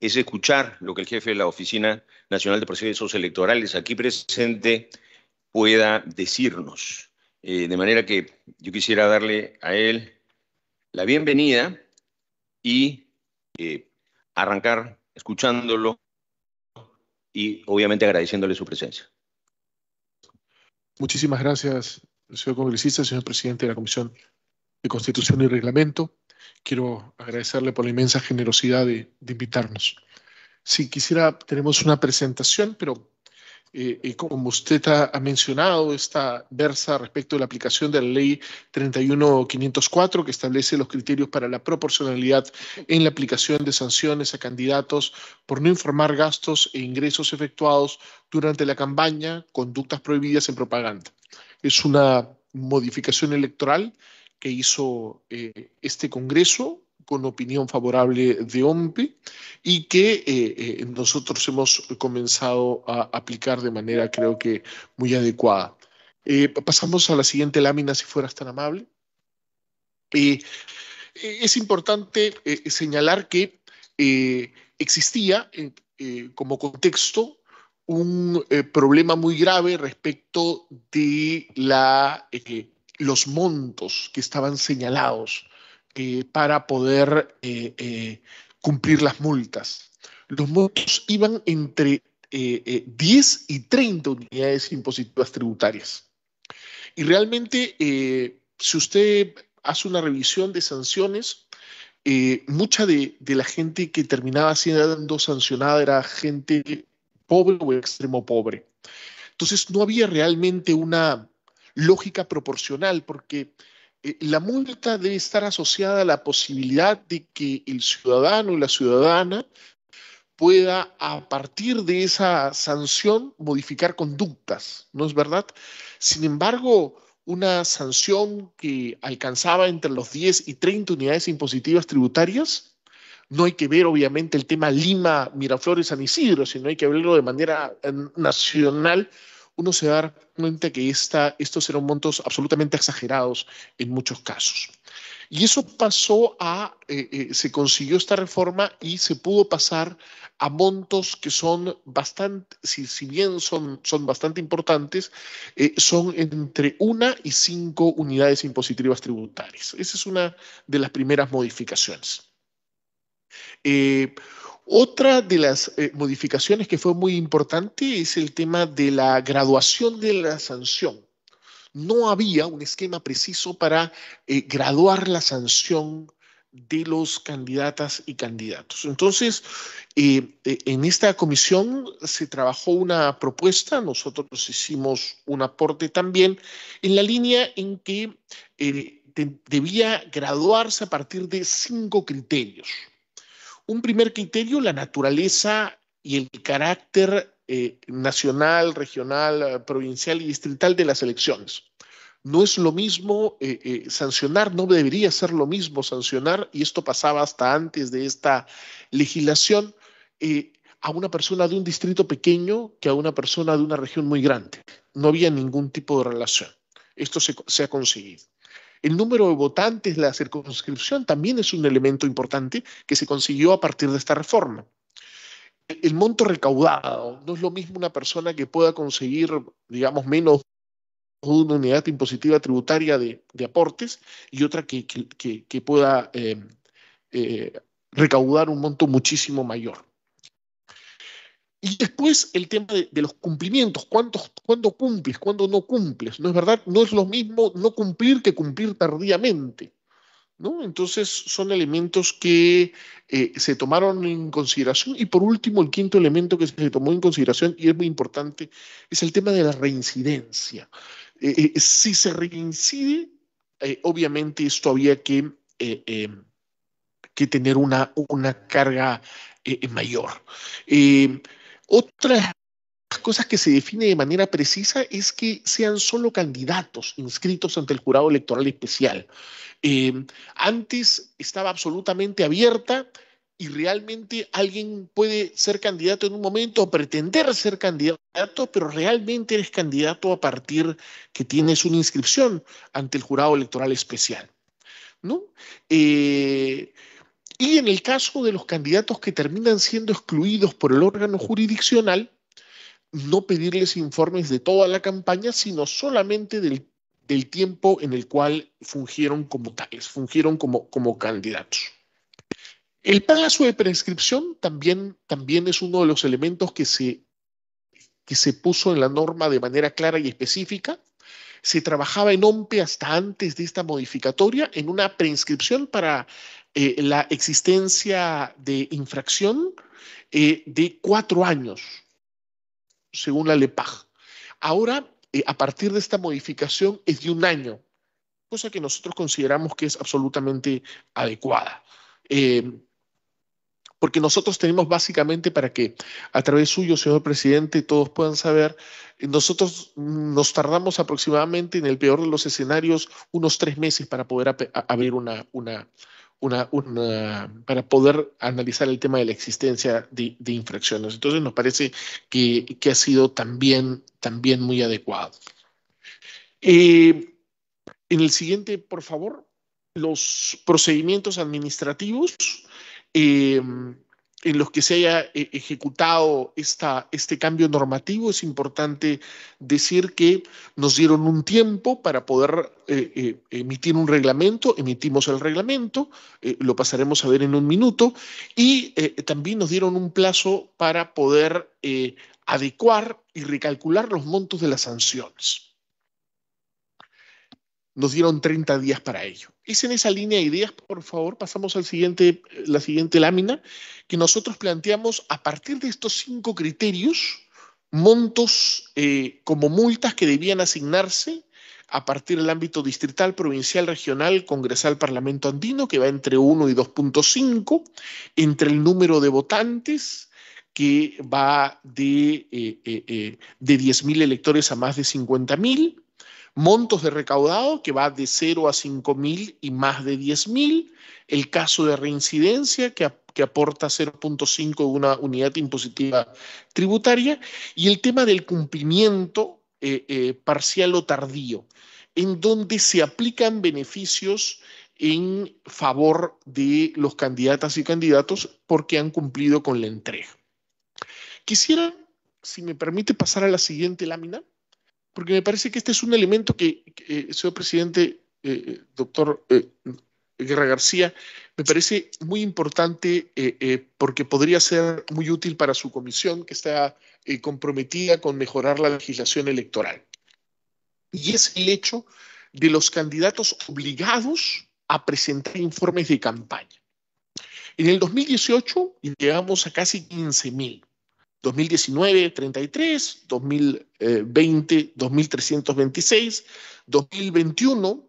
es escuchar lo que el jefe de la Oficina Nacional de Procesos Electorales aquí presente pueda decirnos. Eh, de manera que yo quisiera darle a él la bienvenida y eh, arrancar escuchándolo y obviamente agradeciéndole su presencia. Muchísimas gracias, señor congresista, señor presidente de la Comisión de Constitución y Reglamento quiero agradecerle por la inmensa generosidad de, invitarnos. Si quisiera, tenemos una presentación, pero eh, eh, como usted ha, ha, mencionado, esta versa respecto de la aplicación de la ley 31504 que establece los criterios para la proporcionalidad en la aplicación de sanciones a candidatos por no informar gastos e ingresos efectuados durante la campaña, conductas prohibidas en propaganda. Es una modificación electoral que hizo eh, este Congreso con opinión favorable de OMPE y que eh, eh, nosotros hemos comenzado a aplicar de manera creo que muy adecuada. pasamos a la siguiente lámina, si fueras tan amable. es importante señalar que existía como contexto un problema muy grave respecto de la los montos que estaban señalados eh, para poder eh, eh, cumplir las multas. Los montos iban entre 10 y 30 unidades impositivas tributarias. Y realmente, si usted hace una revisión de sanciones, mucha de, de, la gente que terminaba siendo sancionada era gente pobre o extremo pobre. Entonces no había realmente una, lógica proporcional, porque eh, la multa debe estar asociada a la posibilidad de que el ciudadano y la ciudadana pueda, a partir de esa sanción, modificar conductas, ¿no es verdad? Sin embargo, una sanción que alcanzaba entre los 10 y 30 unidades impositivas tributarias, no hay que ver obviamente el tema Lima, Miraflores, San Isidro, sino hay que verlo de manera eh, nacional uno se da cuenta que estos eran montos absolutamente exagerados en muchos casos. Y eso pasó a, eh, eh, se consiguió esta reforma y se pudo pasar a montos que son bastante, si, bien son, son, bastante importantes, eh, son entre una y cinco unidades impositivas tributarias. Esa es una de las primeras modificaciones. Otra de las eh, modificaciones que fue muy importante es el tema de la graduación de la sanción. No había un esquema preciso para eh, graduar la sanción de los candidatas y candidatos. Entonces, eh, en esta comisión se trabajó una propuesta, nosotros hicimos un aporte también en la línea en que debía graduarse a partir de cinco criterios un primer criterio, la naturaleza y el carácter eh, nacional, regional, eh, provincial y distrital de las elecciones. No es lo mismo eh, sancionar, no debería ser lo mismo sancionar, y esto pasaba hasta antes de esta legislación, a una persona de un distrito pequeño que a una persona de una región muy grande. No había ningún tipo de relación. Esto se ha conseguido. El número de votantes, la circunscripción también es un elemento importante que se consiguió a partir de esta reforma. El monto recaudado no es lo mismo una persona que pueda conseguir, digamos, menos una unidad impositiva tributaria de, aportes y otra que, pueda eh, eh, recaudar un monto muchísimo mayor. Y después el tema de, los cumplimientos, ¿Cuántos, ¿cuándo cumples, cuándo no cumples? ¿No es verdad? No es lo mismo no cumplir que cumplir tardíamente. ¿no? Entonces son elementos que eh, se tomaron en consideración. Y por último, el quinto elemento que se tomó en consideración, y es muy importante, es el tema de la reincidencia. Eh, eh, si se reincide, obviamente esto había que, em, que tener una, una carga mayor. Otra cosa que se define de manera precisa es que sean solo candidatos inscritos ante el jurado electoral especial. Eh, antes estaba absolutamente abierta y realmente alguien puede ser candidato en un momento o pretender ser candidato, pero realmente eres candidato a partir que tienes una inscripción ante el jurado electoral especial. ¿No? Eh, y en el caso de los candidatos que terminan siendo excluidos por el órgano jurisdiccional, no pedirles informes de toda la campaña, sino solamente del, tiempo en el cual fungieron como tales, fungieron como, candidatos. El plazo de prescripción también, también es uno de los elementos que se, que se puso en la norma de manera clara y específica se trabajaba en OMPE hasta antes de esta modificatoria en una preinscripción para eh, la existencia de infracción eh, de cuatro años, según la LEPAG. Ahora, eh, a partir de esta modificación, es de un año, cosa que nosotros consideramos que es absolutamente adecuada. porque nosotros tenemos básicamente para que a través suyo, señor presidente, todos puedan saber, nosotros nos tardamos aproximadamente en el peor de los escenarios unos tres meses para poder abrir una, una, una, para poder analizar el tema de la existencia de, infracciones. Entonces nos parece que, ha sido también, también muy adecuado. Eh, en el siguiente, por favor, los procedimientos administrativos. Eh, en los que se haya eh, ejecutado esta, este cambio normativo, es importante decir que nos dieron un tiempo para poder eh, eh, emitir un reglamento, emitimos el reglamento, lo pasaremos a ver en un minuto, y también nos dieron un plazo para poder adecuar y recalcular los montos de las sanciones. Nos dieron 30 días para ello. Es en esa línea de ideas, por favor, pasamos al siguiente, la siguiente lámina, que nosotros planteamos a partir de estos cinco criterios, montos eh, como multas que debían asignarse a partir del ámbito distrital, provincial, regional, congresal, parlamento andino, que va entre 1 y 2.5, entre el número de votantes, que va de, eh, eh, de 10.000 electores a más de 50.000 montos de recaudado que va de 0 a 5 mil y más de 10 mil, el caso de reincidencia que, que aporta 0.5 de una unidad impositiva tributaria y el tema del cumplimiento eh, eh, parcial o tardío, en donde se aplican beneficios en favor de los candidatas y candidatos porque han cumplido con la entrega. Quisiera, si me permite, pasar a la siguiente lámina porque me parece que este es un elemento que, eh, señor presidente, eh, eh, doctor Guerra García, me parece muy importante porque podría ser muy útil para su comisión, que está comprometida con mejorar la legislación electoral. Y es el hecho de los candidatos obligados a presentar informes de campaña. En el 2018 llegamos a casi 15.000. 2019, 33, 2020, 2326, 2021,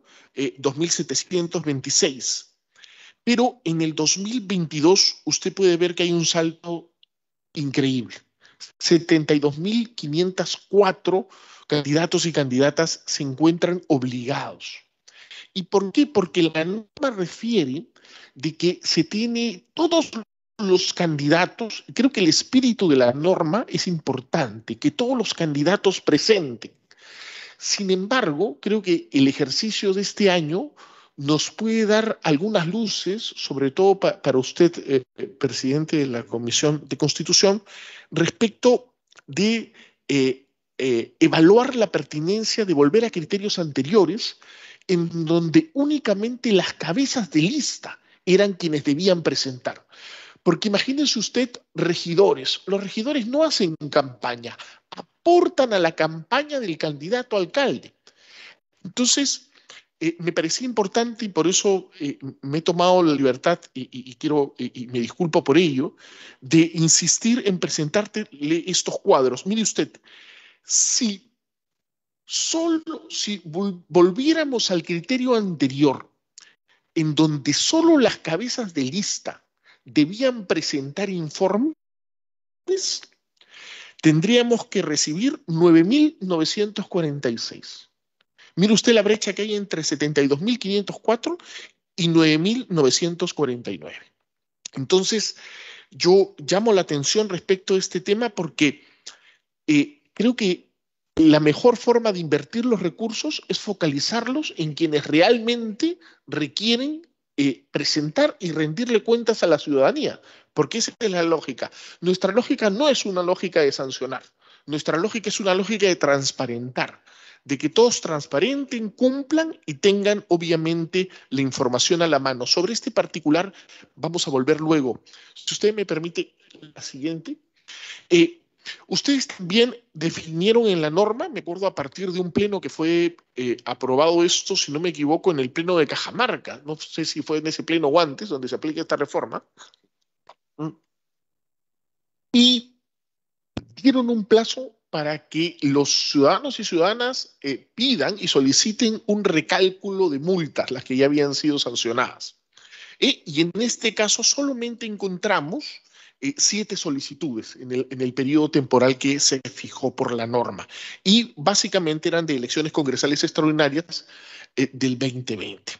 2726. Pero en el 2022 usted puede ver que hay un salto increíble. 72.504 candidatos y candidatas se encuentran obligados. ¿Y por qué? Porque la norma refiere de que se tiene todos los los candidatos, creo que el espíritu de la norma es importante, que todos los candidatos presenten. Sin embargo, creo que el ejercicio de este año nos puede dar algunas luces, sobre todo para usted, eh, presidente de la Comisión de Constitución, respecto de eh, eh, evaluar la pertinencia de volver a criterios anteriores, en donde únicamente las cabezas de lista eran quienes debían presentar. Porque imagínense usted regidores. Los regidores no hacen campaña, aportan a la campaña del candidato alcalde. Entonces, eh, me parecía importante y por eso eh, me he tomado la libertad y, quiero y, me disculpo por ello de insistir en presentarte estos cuadros. Mire usted, si solo si volviéramos al criterio anterior, en donde solo las cabezas de lista debían presentar informes, tendríamos que recibir 9.946. Mire usted la brecha que hay entre 72.504 y 9.949. Entonces, yo llamo la atención respecto a este tema porque eh, creo que la mejor forma de invertir los recursos es focalizarlos en quienes realmente requieren eh, presentar y rendirle cuentas a la ciudadanía, porque esa es la lógica. Nuestra lógica no es una lógica de sancionar, nuestra lógica es una lógica de transparentar, de que todos transparenten, cumplan y tengan obviamente la información a la mano. Sobre este particular vamos a volver luego. Si usted me permite la siguiente. Eh, Ustedes también definieron en la norma, me acuerdo a partir de un pleno que fue eh, aprobado esto, si no me equivoco, en el pleno de Cajamarca, no sé si fue en ese pleno o antes, donde se aplica esta reforma, mm. y dieron un plazo para que los ciudadanos y ciudadanas eh, pidan y soliciten un recálculo de multas, las que ya habían sido sancionadas. Eh, y en este caso solamente encontramos eh, siete solicitudes en el, en el periodo temporal que se fijó por la norma. Y básicamente eran de elecciones congresales extraordinarias eh, del 2020.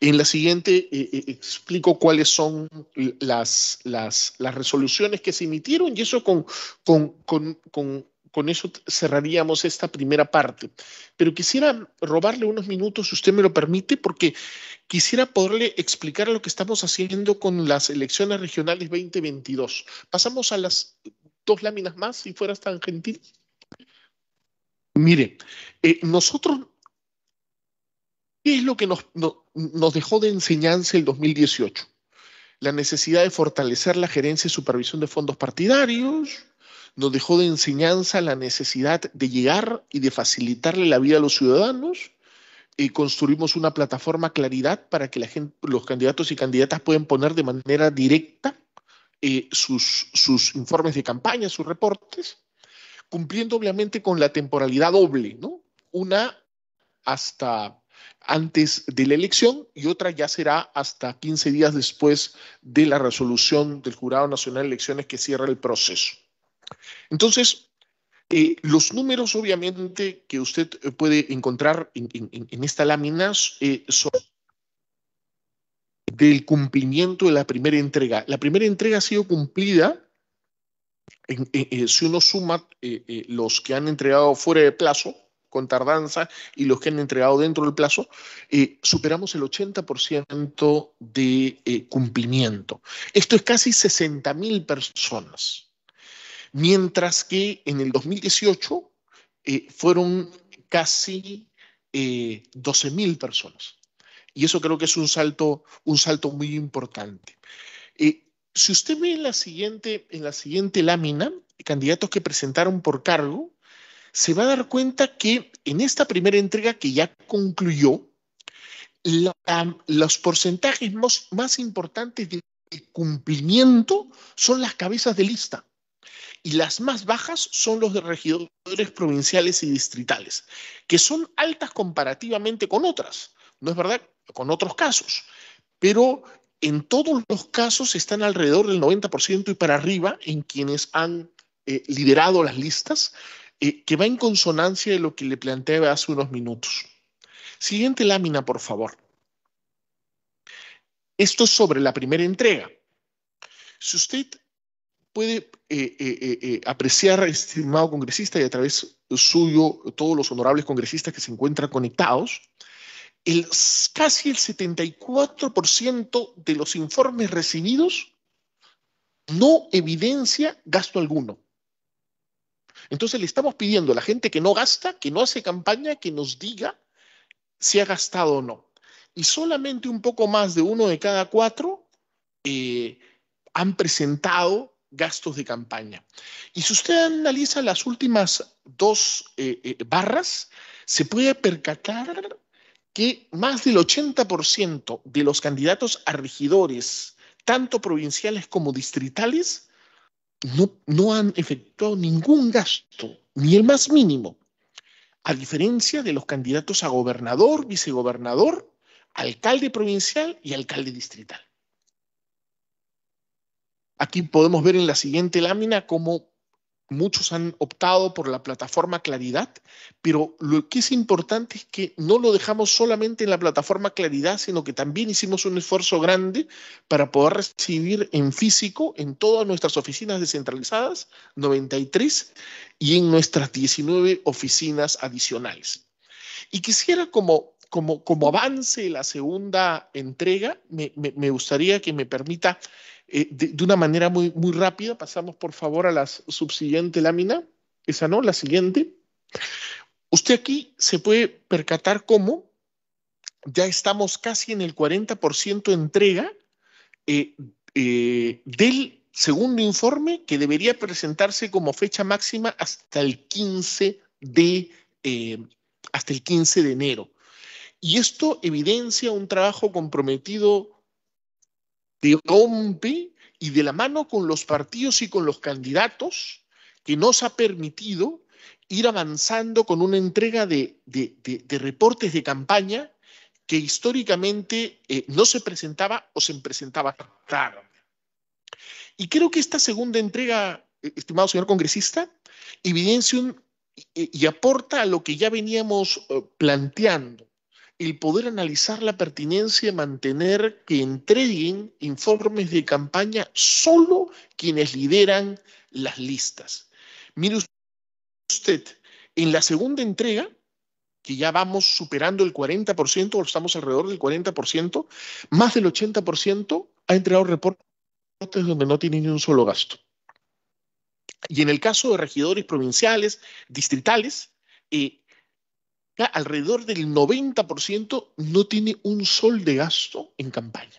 En la siguiente eh, explico cuáles son las, las, las, resoluciones que se emitieron y eso con, con, con, con con eso cerraríamos esta primera parte. Pero quisiera robarle unos minutos, si usted me lo permite, porque quisiera poderle explicar lo que estamos haciendo con las elecciones regionales 2022. Pasamos a las dos láminas más, si fueras tan gentil. Mire, eh, nosotros, ¿qué es lo que nos, nos dejó de enseñanza el 2018? La necesidad de fortalecer la gerencia y supervisión de fondos partidarios, nos dejó de enseñanza la necesidad de llegar y de facilitarle la vida a los ciudadanos. Y construimos una plataforma Claridad para que los candidatos y candidatas puedan poner de manera directa eh, sus, informes de campaña, sus reportes, cumpliendo obviamente con la temporalidad doble, ¿no? Una hasta antes de la elección y otra ya será hasta 15 días después de la resolución del Jurado Nacional de Elecciones que cierra el proceso. Entonces, eh, los números, obviamente, que usted eh, puede encontrar en, esta lámina eh, son del cumplimiento de la primera entrega. La primera entrega ha sido cumplida. si uno suma los que han entregado fuera de plazo, con tardanza, y los que han entregado dentro del plazo, superamos el 80% de cumplimiento. Esto es casi 60 mil personas mientras que en el 2018 eh, fueron casi eh, 12.000 personas. Y eso creo que es un salto, un salto muy importante. Eh, si usted ve en la, siguiente, en la siguiente lámina, candidatos que presentaron por cargo, se va a dar cuenta que en esta primera entrega que ya concluyó, los porcentajes más, más importantes de cumplimiento son las cabezas de lista y las más bajas son los de regidores provinciales y distritales, que son altas comparativamente con otras, ¿no es verdad? Con otros casos, pero en todos los casos están alrededor del 90% y para arriba en quienes han eh, liderado las listas, eh, que va en consonancia de lo que le planteaba hace unos minutos. Siguiente lámina, por favor. Esto es sobre la primera entrega. Si usted puede eh, eh, eh, apreciar, estimado congresista, y a través suyo todos los honorables congresistas que se encuentran conectados, el, casi el 74% de los informes recibidos no evidencia gasto alguno. Entonces le estamos pidiendo a la gente que no gasta, que no hace campaña, que nos diga si ha gastado o no. Y solamente un poco más de uno de cada cuatro han presentado gastos de campaña. Y si usted analiza las últimas dos eh, eh, barras, se puede percatar que más del 80% de los candidatos a regidores, tanto provinciales como distritales, no han efectuado ningún gasto, ni el más mínimo, a diferencia de los candidatos a gobernador, vicegobernador, alcalde provincial y alcalde distrital. Aquí podemos ver en la siguiente lámina cómo muchos han optado por la plataforma Claridad, pero lo que es importante es que no lo dejamos solamente en la plataforma Claridad, sino que también hicimos un esfuerzo grande para poder recibir en físico en todas nuestras oficinas descentralizadas, 93, y en nuestras 19 oficinas adicionales. Y quisiera como... Como, como avance la segunda entrega, me gustaría que me permita eh, de, una manera muy, muy rápida. Pasamos, por favor, a la subsiguiente lámina. Esa no, la siguiente. Usted aquí se puede percatar cómo ya estamos casi en el 40% entrega eh, eh, del segundo informe que debería presentarse como fecha máxima hasta el 15 de, hasta el 15 de enero. Y esto evidencia un trabajo comprometido de Rompe y de la mano con los partidos y con los candidatos que nos ha permitido ir avanzando con una entrega de, reportes de campaña que históricamente eh, no se presentaba o se presentaba tarde. Y creo que esta segunda entrega, eh, estimado señor congresista, evidencia y, aporta a lo que ya veníamos eh, planteando el poder analizar la pertinencia de mantener que entreguen informes de campaña solo quienes lideran las listas. Mire usted, en la segunda entrega, que ya vamos superando el 40%, o estamos alrededor del 40%, más del 80% ha entregado reportes donde no tiene ni un solo gasto. Y en el caso de regidores provinciales, distritales, eh, alrededor del 90% no tiene un sol de gasto en campaña.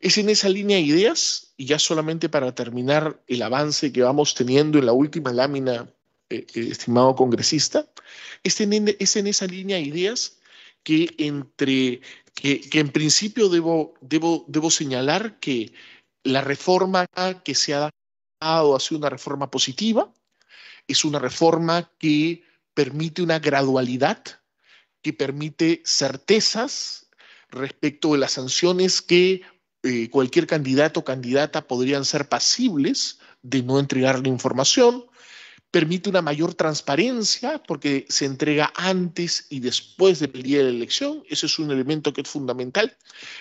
Es en esa línea de ideas, y ya solamente para terminar el avance que vamos teniendo en la última lámina, eh, eh, estimado congresista, es en, esa línea de ideas que, entre, que, que en principio debo, debo, debo señalar que la reforma que se ha dado ha sido una reforma positiva, es una reforma que permite una gradualidad que permite certezas respecto de las sanciones que eh, cualquier candidato o candidata podrían ser pasibles de no entregar la información, permite una mayor transparencia porque se entrega antes y después del día de la elección, ese es un elemento que es fundamental,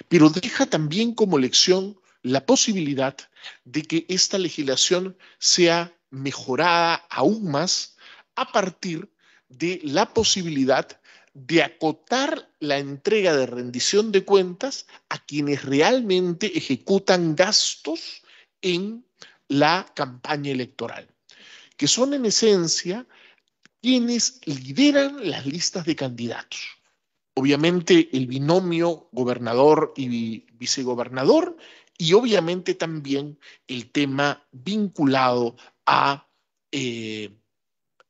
pero deja también como lección la posibilidad de que esta legislación sea mejorada aún más a partir de la posibilidad de acotar la entrega de rendición de cuentas a quienes realmente ejecutan gastos en la campaña electoral, que son en esencia quienes lideran las listas de candidatos. Obviamente el binomio gobernador y vicegobernador y obviamente también el tema vinculado a... Eh,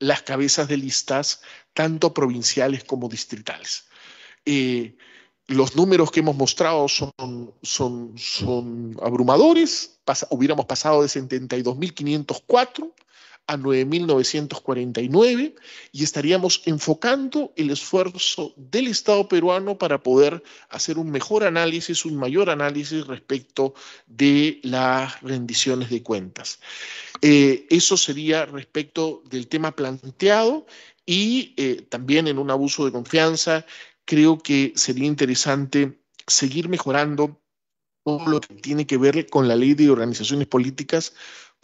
las cabezas de listas, tanto provinciales como distritales. Eh, los números que hemos mostrado son, abrumadores. hubiéramos pasado de 72.504 a 9.949 y estaríamos enfocando el esfuerzo del Estado peruano para poder hacer un mejor análisis, un mayor análisis respecto de las rendiciones de cuentas. Eh, eso sería respecto del tema planteado y eh, también en un abuso de confianza creo que sería interesante seguir mejorando todo lo que tiene que ver con la ley de organizaciones políticas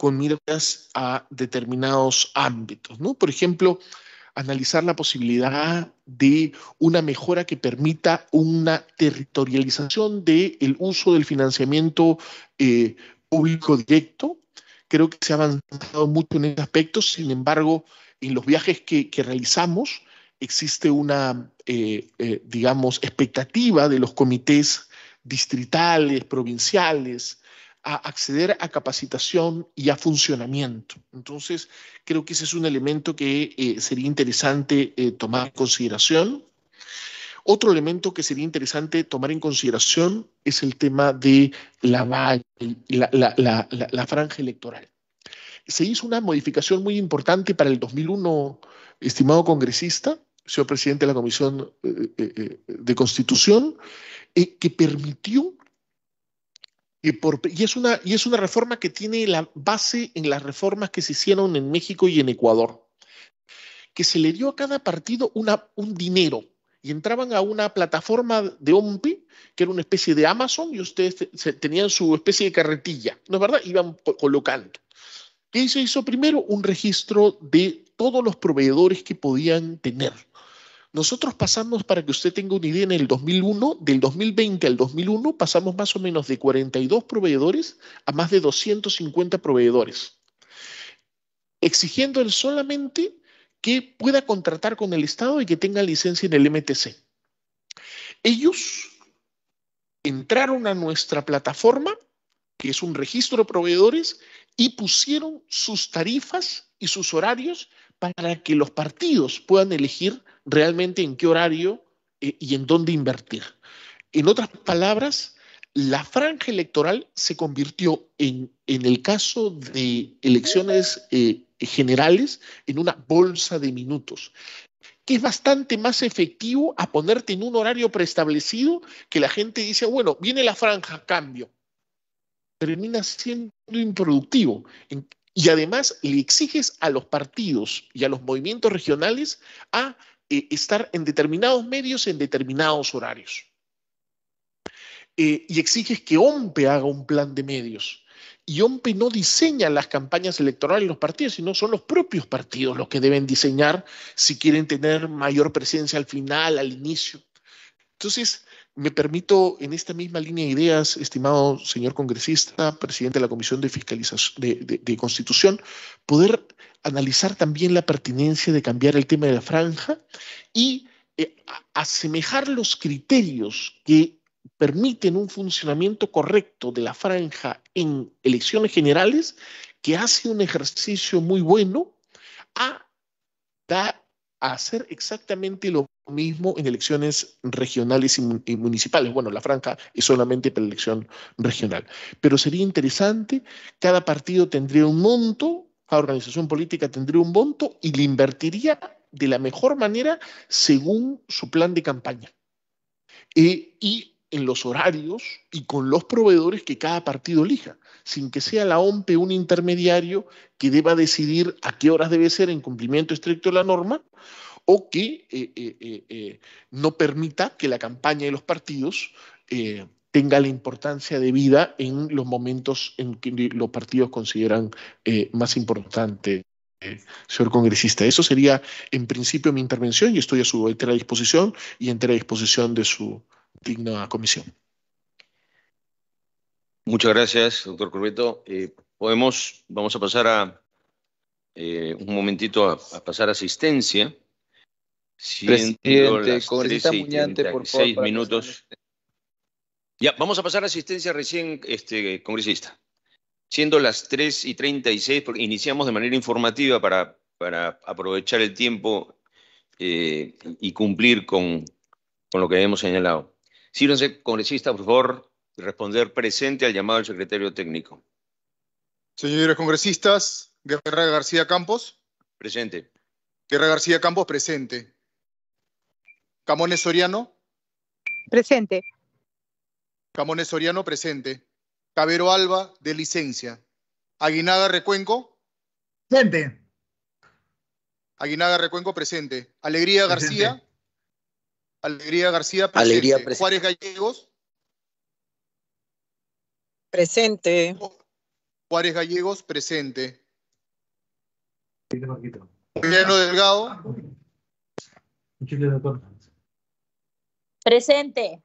con miras a determinados ámbitos, ¿no? Por ejemplo, analizar la posibilidad de una mejora que permita una territorialización del uso del financiamiento eh, público directo. Creo que se ha avanzado mucho en ese aspecto, sin embargo, en los viajes que, realizamos existe una, eh, eh, digamos, expectativa de los comités distritales, provinciales, a acceder a capacitación y a funcionamiento. Entonces, creo que ese es un elemento que eh, sería interesante eh, tomar en consideración. Otro elemento que sería interesante tomar en consideración es el tema de la, la, franja electoral. Se hizo una modificación muy importante para el 2001, estimado congresista, señor presidente de la Comisión eh, de Constitución, que permitió y, es una, y es una reforma que tiene la base en las reformas que se hicieron en México y en Ecuador, que se le dio a cada partido una, un dinero y entraban a una plataforma de OMPI, que era una especie de Amazon, y ustedes tenían su especie de carretilla, ¿no es verdad? Iban colocando. Y se hizo primero un registro de todos los proveedores que podían tener nosotros pasamos, para que usted tenga una idea, en el 2001, del 2020 al 2001, pasamos más o menos de 42 proveedores a más de 250 proveedores, exigiendo solamente que pueda contratar con el Estado y que tenga licencia en el MTC. Ellos entraron a nuestra plataforma, que es un registro de proveedores, y pusieron sus tarifas y sus horarios para que los partidos puedan elegir realmente en qué horario eh, y en dónde invertir. En otras palabras, la franja electoral se convirtió en, en el caso de elecciones eh, generales en una bolsa de minutos, que es bastante más efectivo a ponerte en un horario preestablecido que la gente dice, bueno, viene la franja, cambio. Termina siendo improductivo. y además le exiges a los partidos y a los movimientos regionales, a eh, estar en determinados medios, en determinados horarios. Eh, y exiges que OMPE haga un plan de medios. Y OMPE no diseña las campañas electorales de los partidos, sino son los propios partidos los que deben diseñar si quieren tener mayor presencia al final, al inicio. Entonces, me permito, en esta misma línea de ideas, estimado señor congresista, presidente de la Comisión de Fiscalización de, Constitución, poder analizar también la pertinencia de cambiar el tema de la franja y eh, asemejar los criterios que permiten un funcionamiento correcto de la franja en elecciones generales, que hace un ejercicio muy bueno, a dar hacer exactamente lo mismo en elecciones regionales y, municipales. Bueno, la franja es solamente para elección regional. Pero sería interesante, cada partido tendría un monto, cada organización política tendría un monto y le invertiría de la mejor manera según su plan de campaña. Eh, y en los horarios y con los proveedores que cada partido elija, sin que sea la OMP un intermediario que deba decidir a qué horas debe ser en cumplimiento estricto de la norma o que eh, eh, eh, no permita que la campaña de los partidos tenga la importancia debida en los momentos en que los partidos consideran más importante señor congresista. Eso sería, en principio, mi intervención y estoy a su entera disposición y entera disposición de su, digna comisión. Muchas gracias, doctor Corbeto. Eh, podemos, vamos a pasar a eh, un momentito a, pasar asistencia. Presidente, congresista por favor. minutos. Ya, vamos a pasar asistencia recién, este, congresista. Siendo las 3 y 36, porque iniciamos de manera informativa para, aprovechar el tiempo eh, y cumplir con, con lo que habíamos señalado. Sírvanse, congresista, por favor, responder presente al llamado del secretario técnico. Señores congresistas, Guerra García Campos. Presente. Guerra García Campos, presente. Camones Soriano. Presente. Camones Soriano, presente. Cabero Alba, de licencia. Aguinaga Recuenco. Presente. Aguinaga Recuenco, presente. Alegría García. Alegría García, presente. Alegría presente. Juárez Gallegos. Presente. Juárez Gallegos, presente. Moyano Delgado. Presente.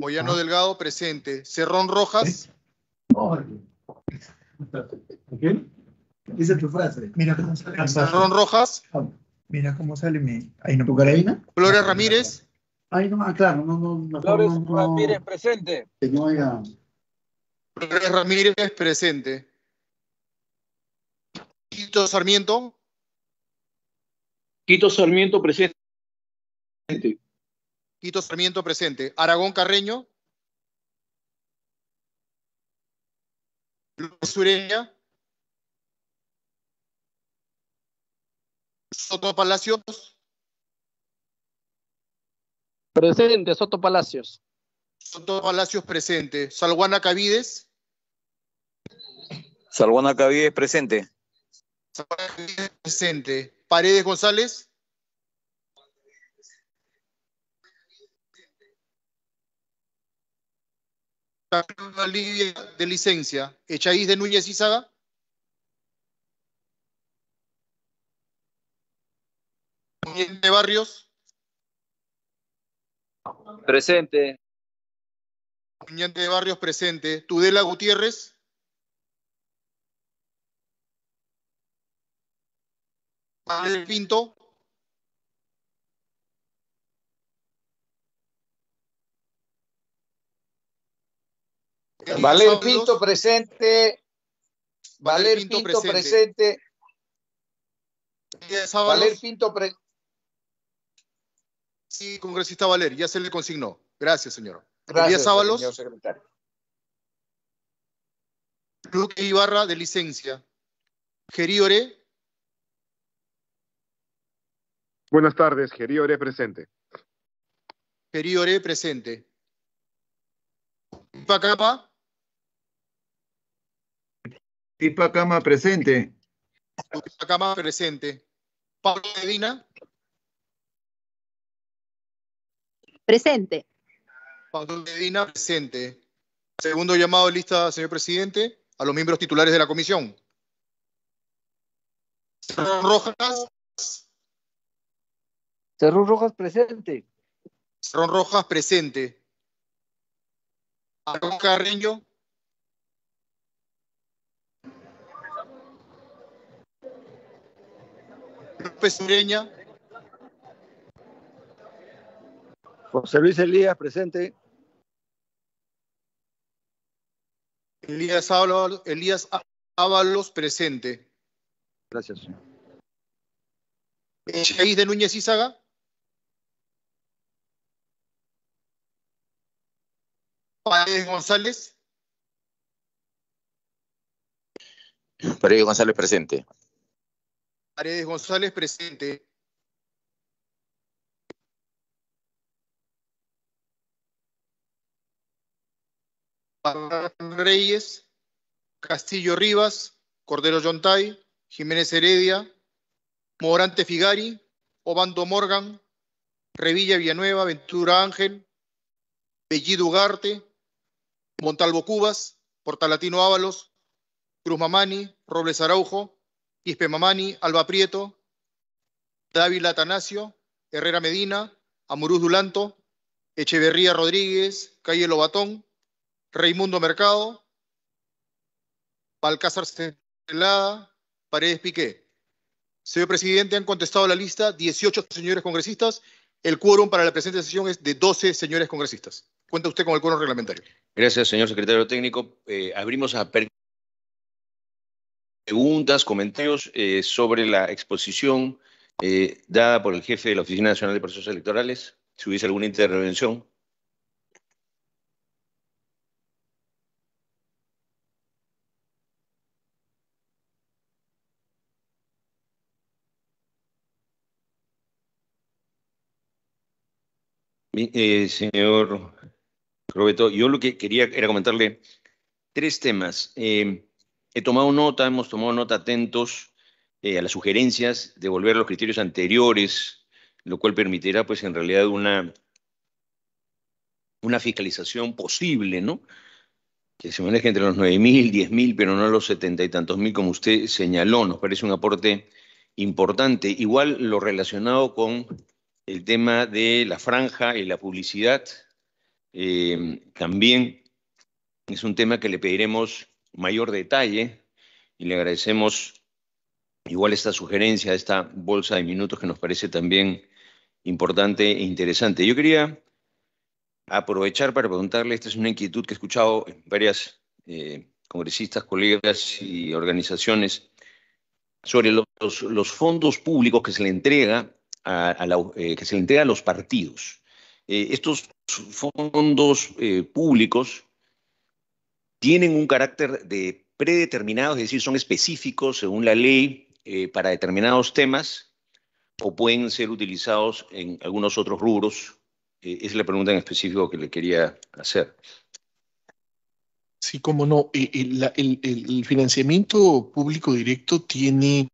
Moyano ah. Delgado, presente. Cerrón Rojas. ¿Esa es tu frase. Cerrón Rojas. Mira cómo sale mi. Ahí no. ¿Tu Carolina? ¿Flores Ramírez. Ahí no, ah, claro, no, no. Ramírez presente. Que no haya. Ramírez presente. Quito Sarmiento. Quito Sarmiento presente. Quito Sarmiento presente. Aragón Carreño. Sureña. Soto Palacios. Presente, Soto Palacios. Soto Palacios presente. Salguana Cavides. Salguana Cavides presente. Salguana Cavides presente. Paredes González. Olivia de licencia. Echaíz de Núñez Izaga. de Barrios. Presente. de Barrios presente. Tudela Gutiérrez. Manuel Pinto. Valer Pinto presente. Valer Pinto presente. Valer Pinto presente. Sí, congresista Valer, ya se le consignó. Gracias, señor. Gracias, Sábalos, señor secretario. Luque Ibarra, de licencia. Geriore. Buenas tardes, Geriore presente. Geriore presente. Tipacama. Tipacama presente. Tipacama presente. Pablo Medina. Presente. Pastor Medina, presente. Segundo llamado lista, señor presidente, a los miembros titulares de la comisión. Cerrón Rojas. Cerrón Rojas, presente. Cerrón Rojas, presente. Aragón Carreño. López Ureña. José Luis Elías, presente. Elías Ábalos, presente. Gracias, señor. Eh, de Núñez Izaga. Paredes González. Paredes González presente. Paredes González presente. Reyes, Castillo Rivas, Cordero Yontay, Jiménez Heredia, Morante Figari, Obando Morgan, Revilla Villanueva, Ventura Ángel, Bellido Ugarte, Montalvo Cubas, Portalatino Ábalos, Cruz Mamani, Robles Araujo, Ispe Mamani, Alba Prieto, David Atanasio, Herrera Medina, Amuruz Dulanto, Echeverría Rodríguez, Calle Lobatón, Raimundo Mercado, Balcázar Celada, Paredes Piqué. Señor presidente, han contestado la lista 18 señores congresistas. El quórum para la presente sesión es de 12 señores congresistas. Cuenta usted con el quórum reglamentario. Gracias, señor secretario técnico. Eh, abrimos a preguntas, comentarios eh, sobre la exposición eh, dada por el jefe de la Oficina Nacional de Procesos Electorales. Si hubiese alguna intervención. Eh, señor Roberto, yo lo que quería era comentarle tres temas. Eh, he tomado nota, hemos tomado nota atentos eh, a las sugerencias de volver a los criterios anteriores, lo cual permitirá, pues, en realidad una, una fiscalización posible, ¿no? Que se maneje entre los mil, 9.000, mil, pero no los setenta y tantos mil, como usted señaló. Nos parece un aporte importante. Igual lo relacionado con el tema de la franja y la publicidad eh, también es un tema que le pediremos mayor detalle y le agradecemos igual esta sugerencia, esta bolsa de minutos que nos parece también importante e interesante. Yo quería aprovechar para preguntarle, esta es una inquietud que he escuchado en varias eh, congresistas, colegas y organizaciones, sobre los, los fondos públicos que se le entrega eh, que se le entrega a los partidos. Eh, estos fondos eh, públicos tienen un carácter de predeterminado, es decir, son específicos según la ley para determinados temas o pueden ser utilizados en algunos otros rubros. esa es la pregunta en específico que le quería hacer. Sí, cómo no. el, financiamiento público directo tiene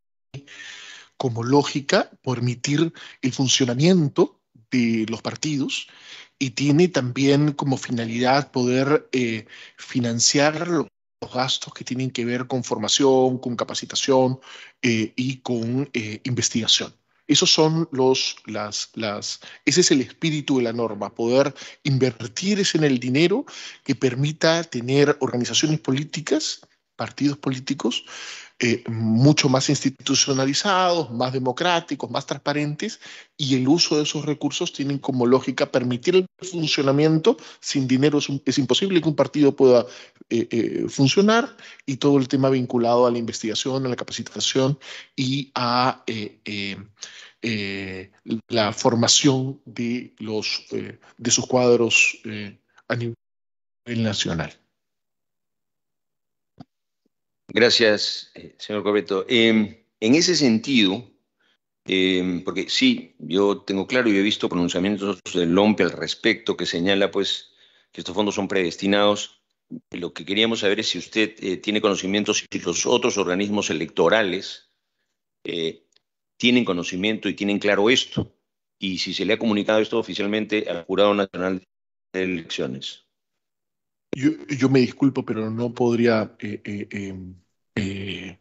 como lógica permitir el funcionamiento de los partidos y tiene también como finalidad poder eh, financiar los gastos que tienen que ver con formación, con capacitación eh, y con eh, investigación. Esos son los, las, las, ese es el espíritu de la norma, poder invertir en el dinero que permita tener organizaciones políticas, partidos políticos, eh, mucho más institucionalizados, más democráticos, más transparentes, y el uso de esos recursos tienen como lógica permitir el funcionamiento, sin dinero es, imposible que un partido pueda eh, eh, funcionar, y todo el tema vinculado a la investigación, a la capacitación y a... la formación de, los, de sus cuadros a nivel nacional. Gracias, eh, señor Corbeto. Em, en ese sentido, em, porque sí, yo tengo claro y he visto pronunciamientos del Lompe al respecto que señala pues que estos fondos son predestinados. Lo que queríamos saber es si usted eh, tiene conocimiento si los otros organismos electorales eh, tienen conocimiento y tienen claro esto, y si se le ha comunicado esto oficialmente al Jurado Nacional de Elecciones. Yo, me disculpo, pero no podría eh, eh,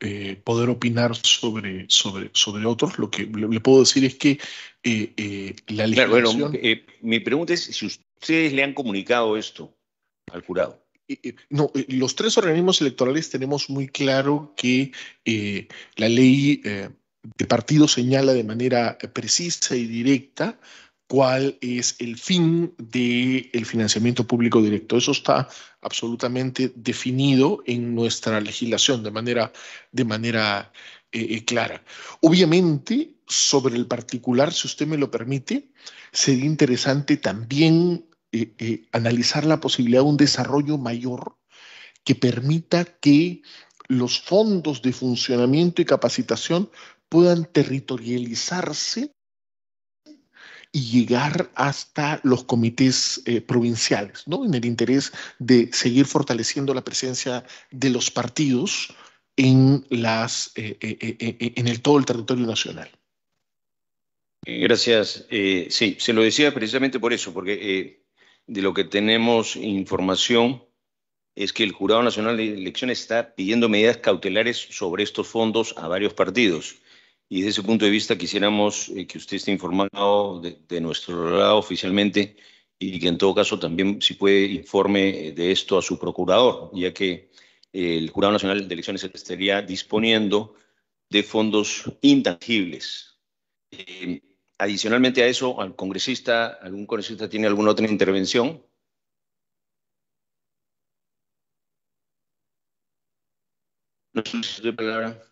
eh, poder opinar sobre, sobre, sobre otros. Lo que le, puedo decir es que la legislación... bueno, mi pregunta es si ustedes le han comunicado esto al jurado. No, los tres organismos electorales tenemos muy claro que la ley de partido señala de manera precisa y directa cuál es el fin del financiamiento público directo. Eso está absolutamente definido en nuestra legislación de manera, de manera eh, eh, clara. Obviamente, sobre el particular, si usted me lo permite, sería interesante también eh, analizar la posibilidad de un desarrollo mayor que permita que los fondos de funcionamiento y capacitación puedan territorializarse y llegar hasta los comités eh, provinciales, ¿no? En el interés de seguir fortaleciendo la presencia de los partidos en, las, eh, eh, en el, todo el territorio nacional. Gracias. sí, se lo decía precisamente por eso, porque de lo que tenemos información es que el Jurado Nacional de Elecciones está pidiendo medidas cautelares sobre estos fondos a varios partidos. Y desde ese punto de vista quisiéramos eh, que usted esté informado de, nuestro lado oficialmente y que en todo caso también, si puede, informe eh, de esto a su procurador, ya que eh, el Jurado Nacional de Elecciones estaría disponiendo de fondos intangibles. adicionalmente a eso, al congresista, ¿algún congresista tiene alguna otra intervención? No sé si palabra.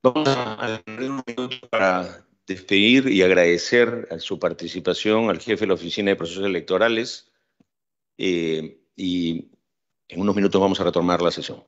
Vamos a tener un minuto para despedir y agradecer a su participación al jefe de la Oficina de Procesos Electorales eh, y en unos minutos vamos a retomar la sesión.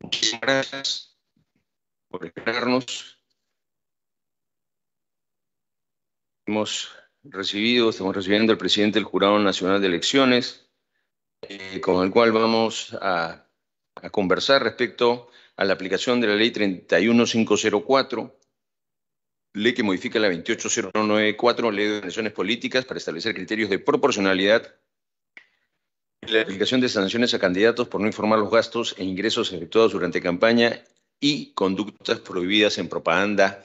muchísimas gracias por esperarnos. Hemos recibido, estamos recibiendo al presidente del Jurado Nacional de Elecciones, eh, con el cual vamos a, conversar respecto a la aplicación de la ley 31504 ley que modifica la 28094, ley de elecciones políticas, para establecer criterios de proporcionalidad la aplicación de sanciones a candidatos por no informar los gastos e ingresos efectuados durante campaña y conductas prohibidas en propaganda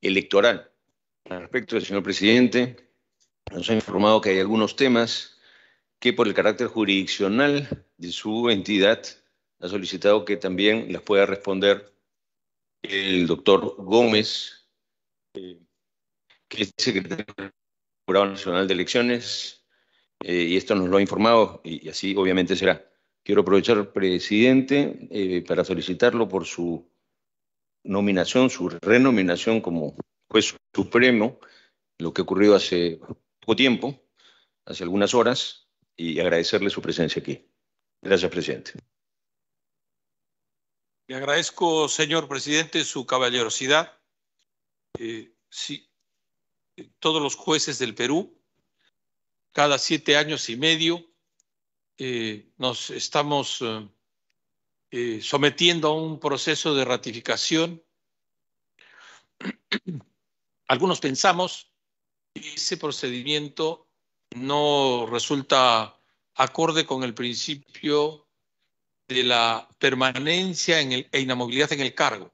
electoral. respecto, al señor presidente nos ha informado que hay algunos temas que por el carácter jurisdiccional de su entidad ha solicitado que también las pueda responder el doctor Gómez, eh, que es secretario del Jurado Nacional de Elecciones, eh, y esto nos lo ha informado, y, así obviamente será. Quiero aprovechar, presidente, eh, para solicitarlo por su nominación, su renominación como juez supremo, lo que ocurrió hace poco tiempo, hace algunas horas, y agradecerle su presencia aquí. Gracias, presidente. Le agradezco, señor presidente, su caballerosidad. Eh, sí, todos los jueces del Perú cada siete años y medio eh, nos estamos eh, eh, sometiendo a un proceso de ratificación. Algunos pensamos que ese procedimiento no resulta acorde con el principio de la permanencia e inamovilidad en el cargo.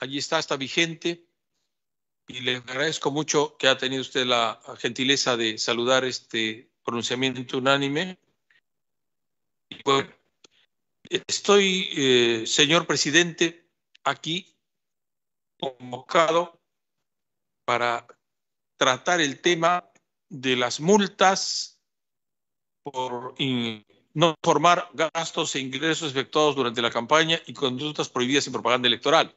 Allí está, está vigente y le agradezco mucho que ha tenido usted la gentileza de saludar este pronunciamiento unánime. estoy, eh, señor presidente, aquí convocado para tratar el tema de las multas por no formar gastos e ingresos efectuados durante la campaña y conductas prohibidas en propaganda electoral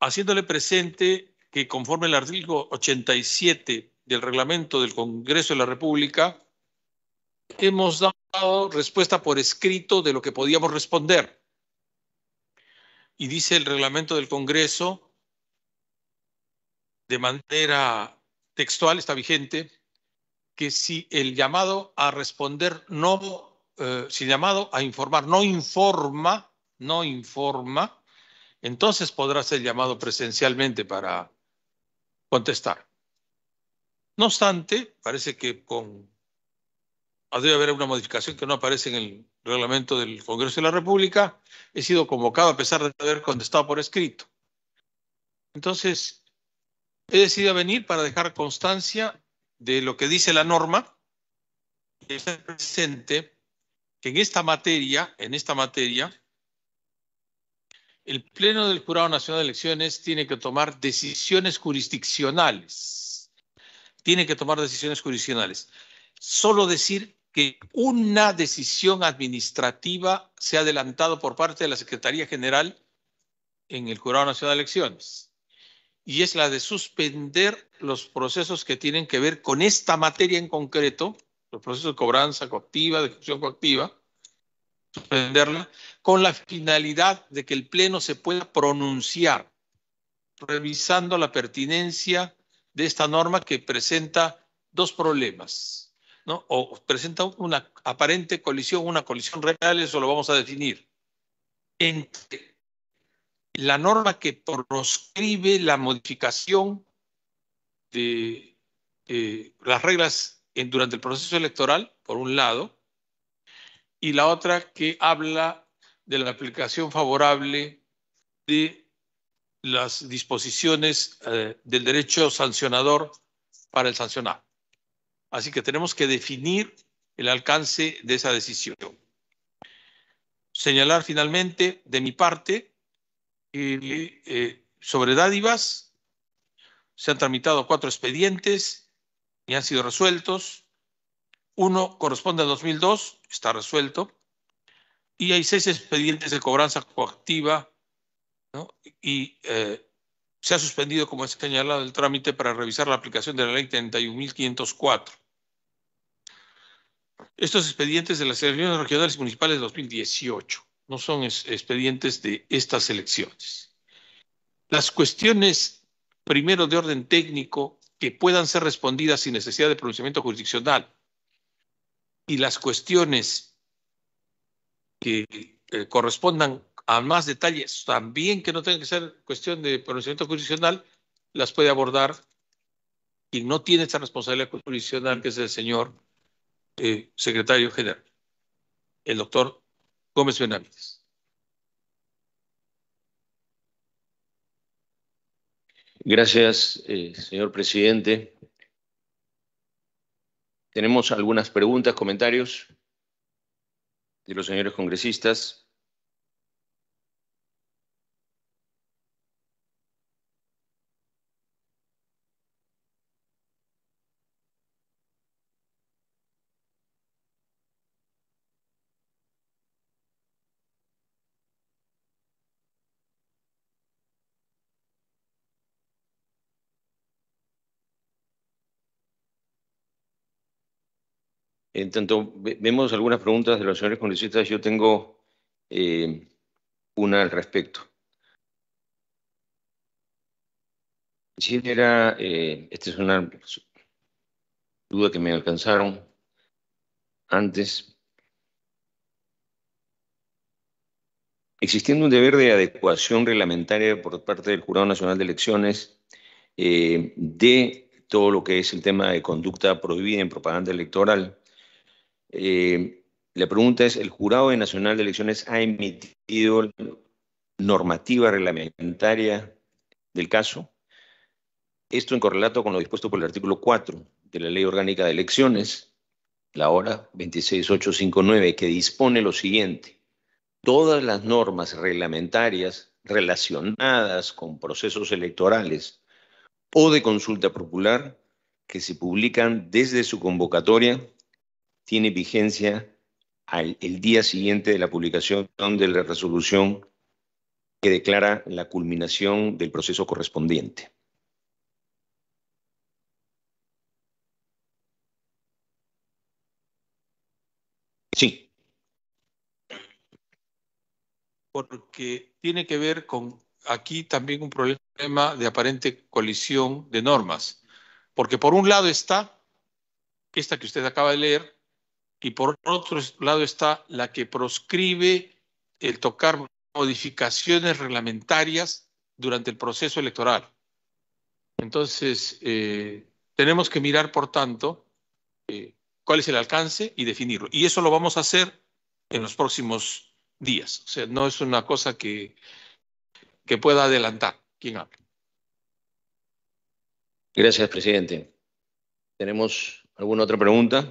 haciéndole presente que conforme el artículo 87 del reglamento del Congreso de la República, hemos dado respuesta por escrito de lo que podíamos responder. Y dice el reglamento del Congreso, de manera textual, está vigente, que si el llamado a responder no, eh, si el llamado a informar no informa, no informa, entonces podrá ser llamado presencialmente para contestar. No obstante, parece que con ah, debe haber una modificación que no aparece en el reglamento del Congreso de la República, he sido convocado a pesar de haber contestado por escrito. Entonces, he decidido venir para dejar constancia de lo que dice la norma y estar presente que en esta materia, en esta materia, el Pleno del Jurado Nacional de Elecciones tiene que tomar decisiones jurisdiccionales. Tiene que tomar decisiones jurisdiccionales. Solo decir que una decisión administrativa se ha adelantado por parte de la Secretaría General en el Jurado Nacional de Elecciones. Y es la de suspender los procesos que tienen que ver con esta materia en concreto, los procesos de cobranza coactiva, de ejecución coactiva, suspenderla con la finalidad de que el Pleno se pueda pronunciar revisando la pertinencia de esta norma que presenta dos problemas, ¿no? O presenta una aparente colisión, una colisión real, eso lo vamos a definir, entre la norma que proscribe la modificación de eh, las reglas en, durante el proceso electoral, por un lado, y la otra que habla de la aplicación favorable de las disposiciones eh, del derecho sancionador para el sancionado. Así que tenemos que definir el alcance de esa decisión. Señalar finalmente, de mi parte, que eh, sobre dádivas, se han tramitado cuatro expedientes y han sido resueltos. Uno corresponde al 2002, está resuelto. Y hay seis expedientes de cobranza coactiva y eh, se ha suspendido, como es señalado, el trámite para revisar la aplicación de la ley 31.504. Estos expedientes de las elecciones regionales y municipales de 2018 no son expedientes de estas elecciones. Las cuestiones, primero de orden técnico, que puedan ser respondidas sin necesidad de pronunciamiento jurisdiccional y las cuestiones que eh, correspondan a más detalles, también que no tengan que ser cuestión de pronunciamiento jurisdiccional, las puede abordar quien no tiene esa responsabilidad jurisdiccional, que es el señor eh, secretario general, el doctor Gómez Benavides. Gracias, eh, señor presidente. Tenemos algunas preguntas, comentarios de los señores congresistas. En tanto, vemos algunas preguntas de los señores congresistas, yo tengo eh, una al respecto. Quisiera, eh, esta es una duda que me alcanzaron antes. Existiendo un deber de adecuación reglamentaria por parte del Jurado Nacional de Elecciones eh, de todo lo que es el tema de conducta prohibida en propaganda electoral, eh, la pregunta es, ¿el Jurado Nacional de Elecciones ha emitido normativa reglamentaria del caso? Esto en correlato con lo dispuesto por el artículo 4 de la Ley Orgánica de Elecciones, la hora 26859, que dispone lo siguiente. Todas las normas reglamentarias relacionadas con procesos electorales o de consulta popular que se publican desde su convocatoria tiene vigencia el día siguiente de la publicación de la resolución que declara la culminación del proceso correspondiente. Sí. Porque tiene que ver con aquí también un problema de aparente colisión de normas. Porque por un lado está esta que usted acaba de leer, y por otro lado está la que proscribe el tocar modificaciones reglamentarias durante el proceso electoral. Entonces, eh, tenemos que mirar, por tanto, eh, cuál es el alcance y definirlo. Y eso lo vamos a hacer en los próximos días. O sea, no es una cosa que, que pueda adelantar. quien habla? Gracias, presidente. ¿Tenemos alguna otra pregunta?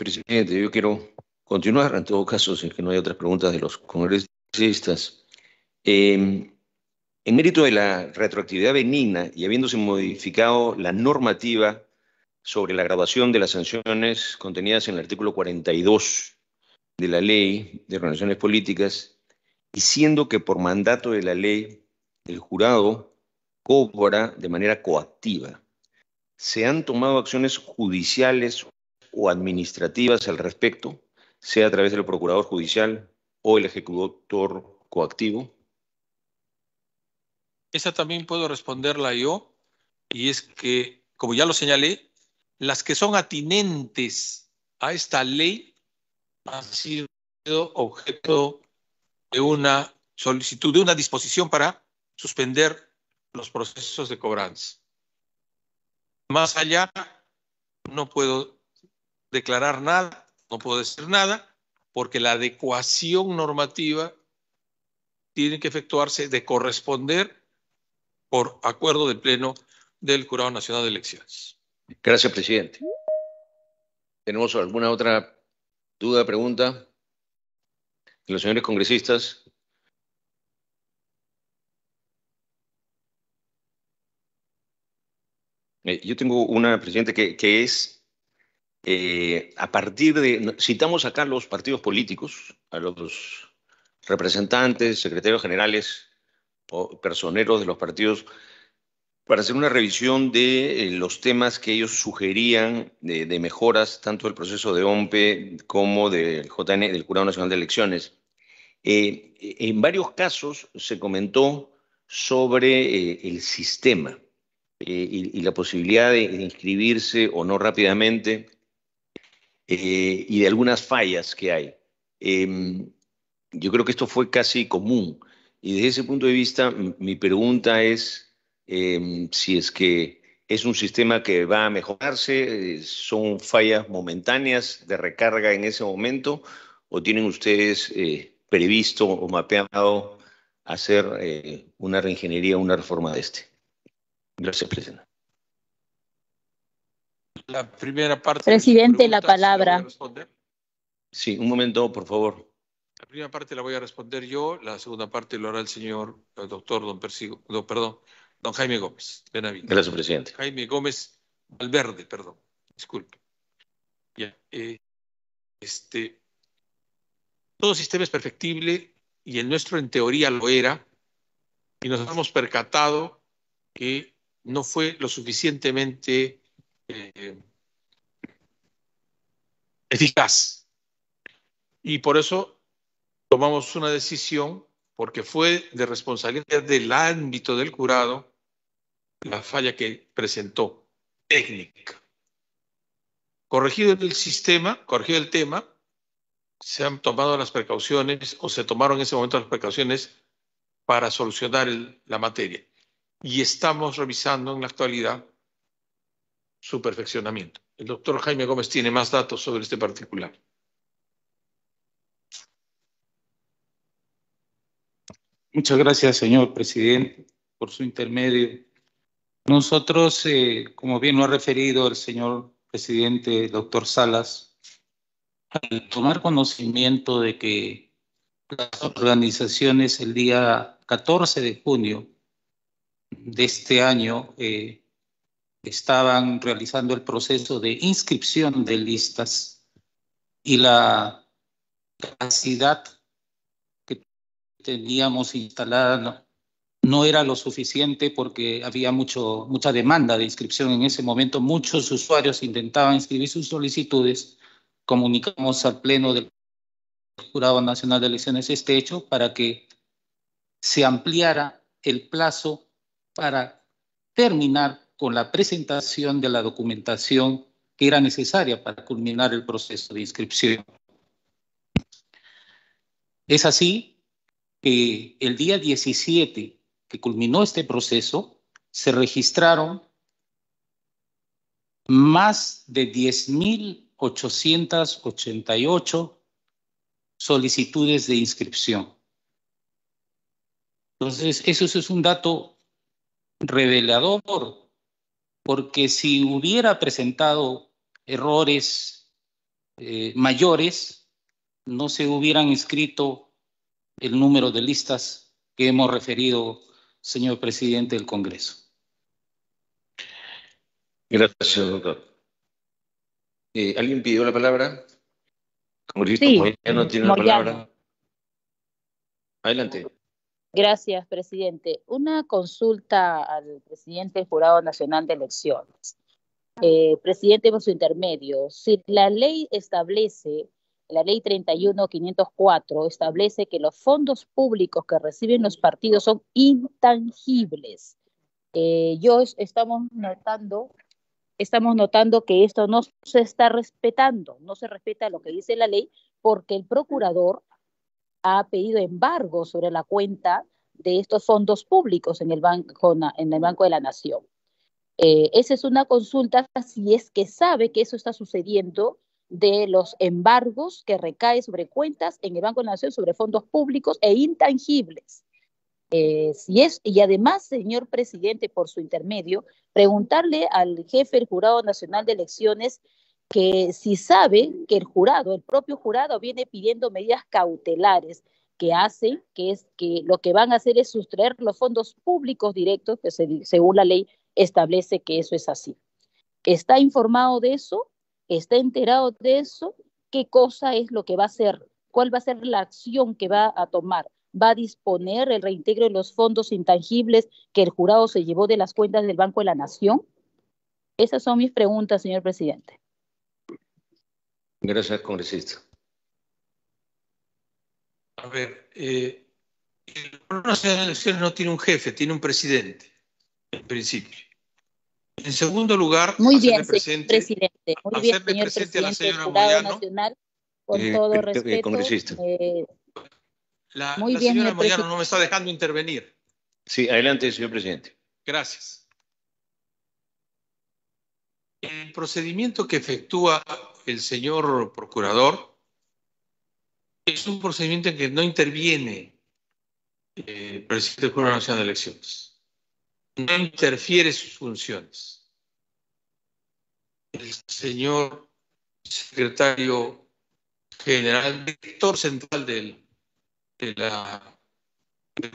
presidente, yo quiero continuar, en todo caso, si es que no hay otras preguntas de los congresistas. Em, en mérito de la retroactividad benigna y habiéndose modificado la normativa sobre la grabación de las sanciones contenidas en el artículo 42 de la ley de organizaciones políticas, y siendo que por mandato de la ley el jurado cobra de manera coactiva, se han tomado acciones judiciales o administrativas al respecto, sea a través del Procurador Judicial o el Ejecutor Coactivo? Esa también puedo responderla yo, y es que, como ya lo señalé, las que son atinentes a esta ley han sido objeto de una solicitud, de una disposición para suspender los procesos de cobranza. Más allá, no puedo declarar nada, no puedo decir nada, porque la adecuación normativa tiene que efectuarse de corresponder por acuerdo del Pleno del Jurado Nacional de Elecciones. Gracias, presidente. ¿Tenemos alguna otra duda, pregunta? los señores congresistas? Eh, yo tengo una, presidente, que, que es eh, a partir de, citamos acá a los partidos políticos, a los representantes, secretarios generales o personeros de los partidos, para hacer una revisión de eh, los temas que ellos sugerían de, mejoras tanto del proceso de OMPE como del JN, del Jurado Nacional de Elecciones. Eh, en varios casos se comentó sobre el sistema y la posibilidad de inscribirse o no rápidamente eh, y de algunas fallas que hay. Em, yo creo que esto fue casi común. Y desde ese punto de vista, mi pregunta es em, si es que es un sistema que va a mejorarse, eh, son fallas momentáneas de recarga en ese momento, o tienen ustedes eh, previsto o mapeado hacer una reingeniería, una reforma de este. Gracias, presidente la primera parte. Presidente, la palabra. sí, un momento, por favor. La primera parte la voy a responder yo, la segunda parte lo hará el señor el doctor don Persigo, no, perdón, don Jaime Gómez. Gracias, presidente. Jaime Gómez Valverde, perdón, disculpe. Eh, este, todo sistema es perfectible y el nuestro en teoría lo era y nos hemos percatado que no fue lo suficientemente eh, eficaz. Y por eso tomamos una decisión, porque fue de responsabilidad del ámbito del jurado la falla que presentó, técnica. Corregido el sistema, corregido el tema, se han tomado las precauciones o se tomaron en ese momento las precauciones para solucionar la materia. Y estamos revisando en la actualidad su perfeccionamiento. El doctor Jaime Gómez tiene más datos sobre este particular. Muchas gracias, señor presidente, por su intermedio. Nosotros, eh, como bien lo ha referido el señor presidente, doctor Salas, al tomar conocimiento de que las organizaciones el día 14 de junio de este año eh, estaban realizando el proceso de inscripción de listas y la capacidad que teníamos instalada no, era lo suficiente porque había mucho, mucha demanda de inscripción en ese momento. Muchos usuarios intentaban inscribir sus solicitudes. Comunicamos al Pleno del Jurado Nacional de Elecciones este hecho para que se ampliara el plazo para terminar con la presentación de la documentación que era necesaria para culminar el proceso de inscripción. Es así que el día 17 que culminó este proceso, se registraron más de 10.888 solicitudes de inscripción. Entonces, eso, es un dato revelador porque si hubiera presentado errores eh, mayores, no se hubieran inscrito el número de listas que hemos referido, señor presidente del Congreso. Gracias, doctor. Eh, ¿Alguien pidió la palabra? Congresista sí, no tiene la palabra. Adelante. Gracias, presidente. Una consulta al presidente del Jurado Nacional de Elecciones. Ah. Eh, presidente, por su intermedio, si la ley establece, la ley 31504 establece que los fondos públicos que reciben los partidos son intangibles. Eh, yo estamos notando, estamos notando que esto no se está respetando, no se respeta lo que dice la ley, porque el procurador ha pedido embargo sobre la cuenta de estos fondos públicos en el Banco, en el banco de la Nación. Eh, esa es una consulta si es que sabe que eso está sucediendo de los embargos que recae sobre cuentas en el Banco de la Nación sobre fondos públicos e intangibles. Eh, si es, y además, señor presidente, por su intermedio, preguntarle al jefe del Jurado Nacional de Elecciones que si sabe que el jurado, el propio jurado, viene pidiendo medidas cautelares que hacen, que es que lo que van a hacer es sustraer los fondos públicos directos, que según la ley establece que eso es así. ¿Está informado de eso? ¿Está enterado de eso? ¿Qué cosa es lo que va a hacer? ¿Cuál va a ser la acción que va a tomar? ¿Va a disponer el reintegro de los fondos intangibles que el jurado se llevó de las cuentas del Banco de la Nación? Esas son mis preguntas, señor presidente. Gracias, congresista. A ver, eh, el Congreso Nacional de Elecciones no tiene un jefe, tiene un presidente, en principio. En segundo lugar, muy bien, presidente, muy bien, señor presente presidente, la señora Moyano, con eh, todo eh, eh, respeto. Congresista. Eh, la, la señora Moyano no me está dejando intervenir. Sí, adelante, señor presidente. Gracias. El procedimiento que efectúa el señor procurador, es un procedimiento en que no interviene eh, el presidente del Nacional de Elecciones. No interfiere sus funciones. El señor secretario general, director central del, del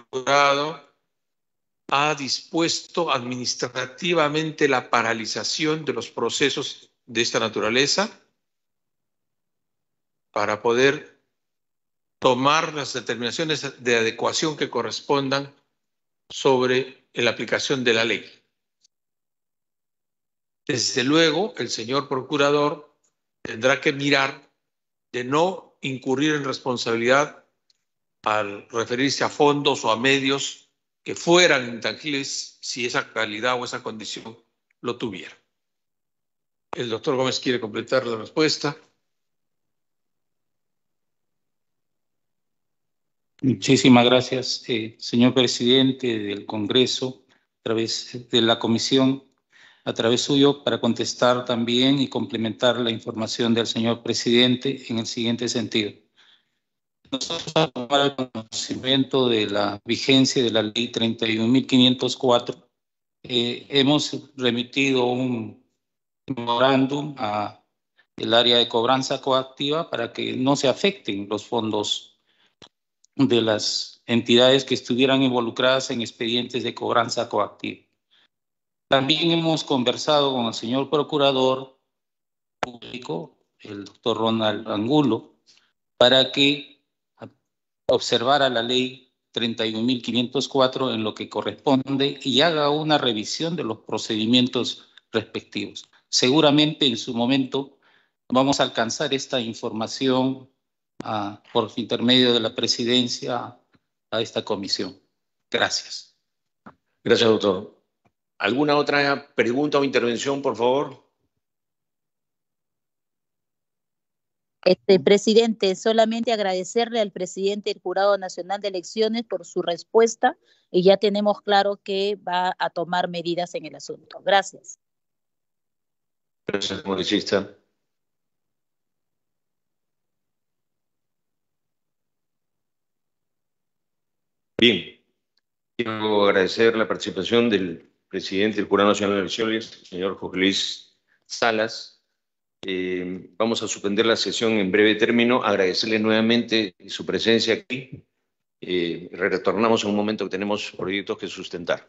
jurado, ha dispuesto administrativamente la paralización de los procesos de esta naturaleza para poder tomar las determinaciones de adecuación que correspondan sobre la aplicación de la ley. Desde luego, el señor procurador tendrá que mirar de no incurrir en responsabilidad al referirse a fondos o a medios que fueran intangibles si esa calidad o esa condición lo tuviera. El doctor Gómez quiere completar la respuesta. Muchísimas gracias, eh, señor presidente del Congreso, a través de la comisión, a través suyo, para contestar también y complementar la información del señor presidente en el siguiente sentido. Nosotros a el conocimiento de la vigencia de la ley 31.504. Eh, hemos remitido un memorándum a el área de cobranza coactiva para que no se afecten los fondos de las entidades que estuvieran involucradas en expedientes de cobranza coactiva. También hemos conversado con el señor procurador público, el doctor Ronald Angulo, para que observara la ley 31.504 en lo que corresponde y haga una revisión de los procedimientos respectivos. Seguramente en su momento vamos a alcanzar esta información por intermedio de la presidencia a esta comisión. Gracias. Gracias, doctor. ¿Alguna otra pregunta o intervención, por favor? Este, presidente, solamente agradecerle al presidente del Jurado Nacional de Elecciones por su respuesta y ya tenemos claro que va a tomar medidas en el asunto. Gracias. Gracias, Bien, quiero agradecer la participación del presidente del Curado Nacional de Elecciones, señor Jorge Luis Salas. Eh, vamos a suspender la sesión en breve término, agradecerle nuevamente su presencia aquí. Eh, retornamos en un momento que tenemos proyectos que sustentar.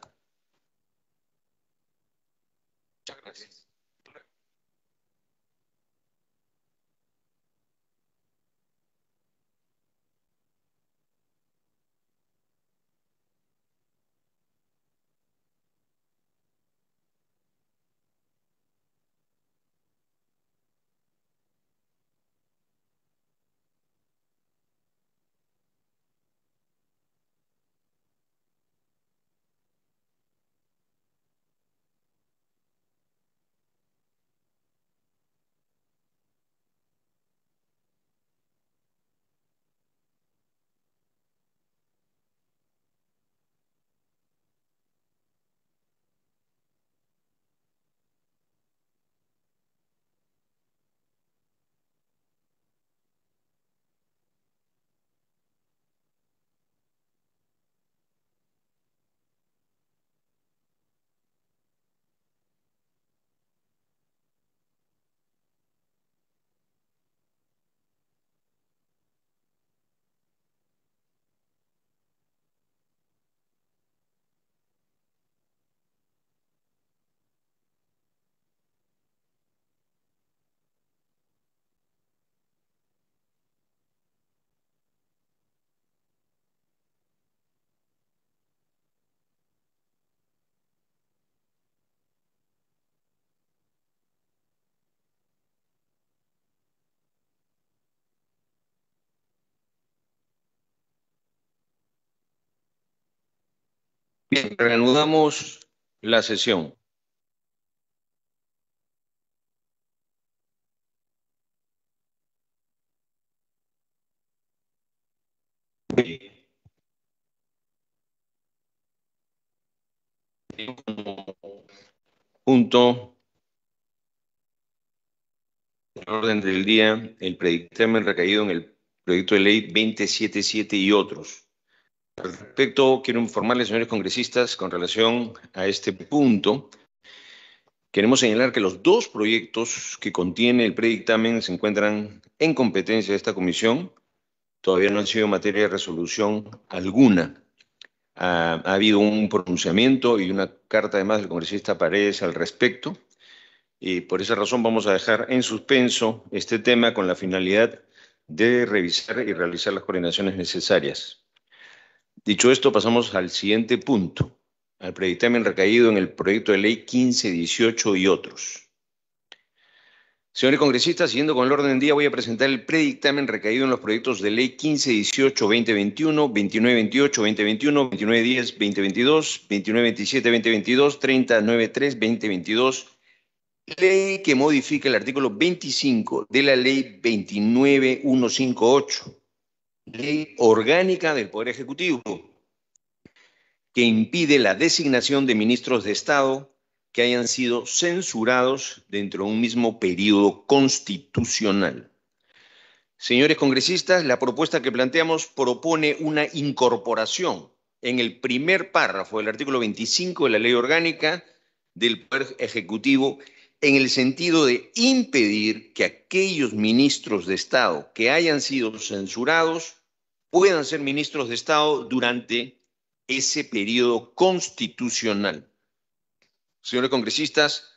Reanudamos la sesión. Punto orden del día, el predictamen recaído en el proyecto de ley 277 y otros. Al respecto, quiero informarles, señores congresistas, con relación a este punto. Queremos señalar que los dos proyectos que contiene el predictamen se encuentran en competencia de esta comisión. Todavía no han sido materia de resolución alguna. Ha, ha habido un pronunciamiento y una carta además del congresista Paredes al respecto. Y por esa razón vamos a dejar en suspenso este tema con la finalidad de revisar y realizar las coordinaciones necesarias. Dicho esto, pasamos al siguiente punto, al predictamen recaído en el proyecto de ley 1518 y otros. Señores congresistas, siguiendo con el orden del día, voy a presentar el predictamen recaído en los proyectos de ley 1518, 2021, 2928, 2021, 2910, 2022, 2927, 2022, 29, 2022. Ley que modifica el artículo 25 de la ley 29158 ley orgánica del Poder Ejecutivo que impide la designación de ministros de Estado que hayan sido censurados dentro de un mismo periodo constitucional. Señores congresistas, la propuesta que planteamos propone una incorporación en el primer párrafo del artículo 25 de la ley orgánica del Poder Ejecutivo en el sentido de impedir que aquellos ministros de Estado que hayan sido censurados puedan ser ministros de Estado durante ese periodo constitucional. Señores congresistas,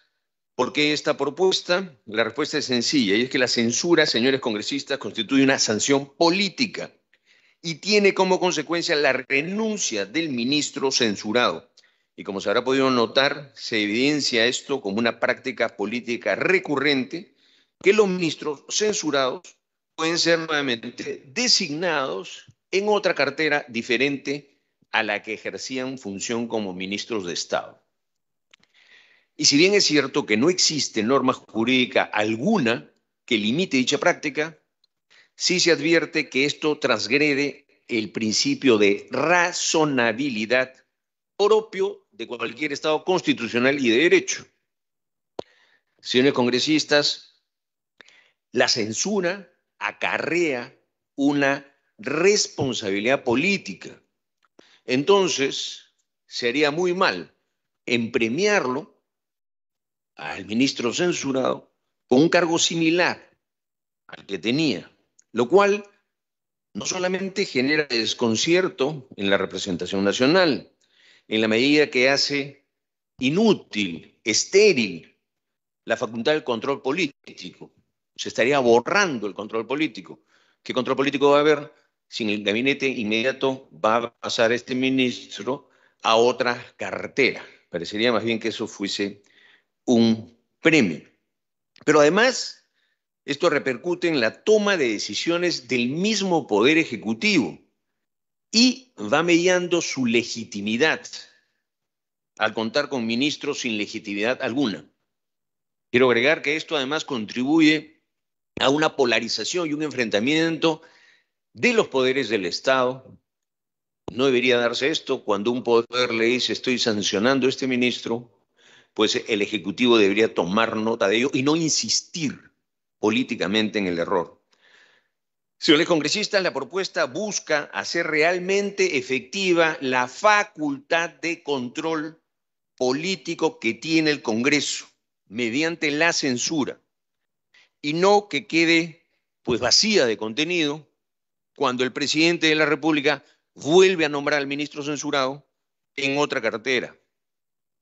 ¿por qué esta propuesta? La respuesta es sencilla, y es que la censura, señores congresistas, constituye una sanción política y tiene como consecuencia la renuncia del ministro censurado y como se habrá podido notar, se evidencia esto como una práctica política recurrente que los ministros censurados pueden ser nuevamente designados en otra cartera diferente a la que ejercían función como ministros de Estado. Y si bien es cierto que no existe norma jurídica alguna que limite dicha práctica, sí se advierte que esto transgrede el principio de razonabilidad propio de cualquier Estado constitucional y de derecho. Señores congresistas, la censura acarrea una responsabilidad política. Entonces, sería muy mal en premiarlo al ministro censurado con un cargo similar al que tenía, lo cual no solamente genera desconcierto en la representación nacional, en la medida que hace inútil, estéril, la facultad del control político. Se estaría borrando el control político. ¿Qué control político va a haber? Si en el gabinete inmediato va a pasar este ministro a otra cartera. Parecería más bien que eso fuese un premio. Pero además, esto repercute en la toma de decisiones del mismo Poder Ejecutivo y va mediando su legitimidad al contar con ministros sin legitimidad alguna. Quiero agregar que esto además contribuye a una polarización y un enfrentamiento de los poderes del Estado. No debería darse esto cuando un poder le dice estoy sancionando a este ministro, pues el Ejecutivo debería tomar nota de ello y no insistir políticamente en el error. Señores congresistas, la propuesta busca hacer realmente efectiva la facultad de control político que tiene el Congreso mediante la censura y no que quede pues vacía de contenido cuando el presidente de la República vuelve a nombrar al ministro censurado en otra cartera.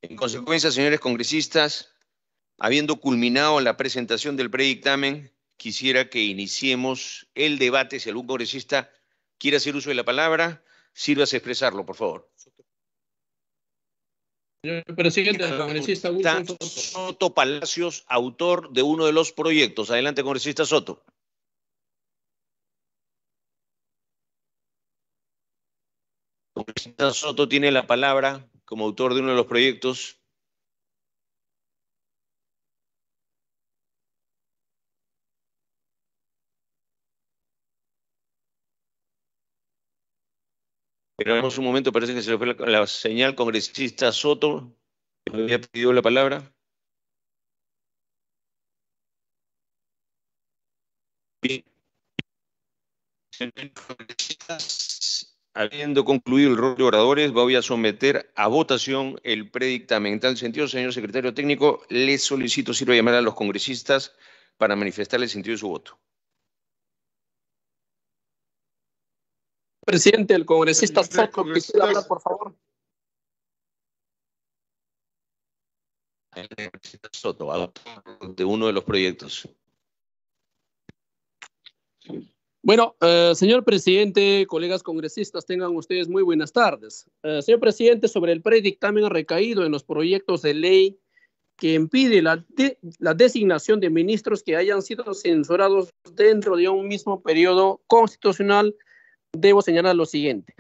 En consecuencia, señores congresistas, habiendo culminado la presentación del predictamen, quisiera que iniciemos el debate. Si algún congresista quiere hacer uso de la palabra, sírvase a expresarlo, por favor. Señor presidente, congresista Soto Palacios, autor de uno de los proyectos. Adelante, congresista Soto. Congresista Soto tiene la palabra como autor de uno de los proyectos. Esperamos un momento, parece que se le fue la, señal congresista Soto, que había pedido la palabra. Habiendo concluido el rol de oradores, voy a someter a votación el predictamen. En tal sentido, señor secretario técnico, le solicito lo llamar a los congresistas para manifestar el sentido de su voto. Presidente, el congresista Soto, hablar, por favor. El congresista Soto, de uno de los proyectos. Bueno, eh, señor presidente, colegas congresistas, tengan ustedes muy buenas tardes. Eh, señor presidente, sobre el predictamen recaído en los proyectos de ley que impide la, la designación de ministros que hayan sido censurados dentro de un mismo periodo constitucional debo señalar lo siguiente.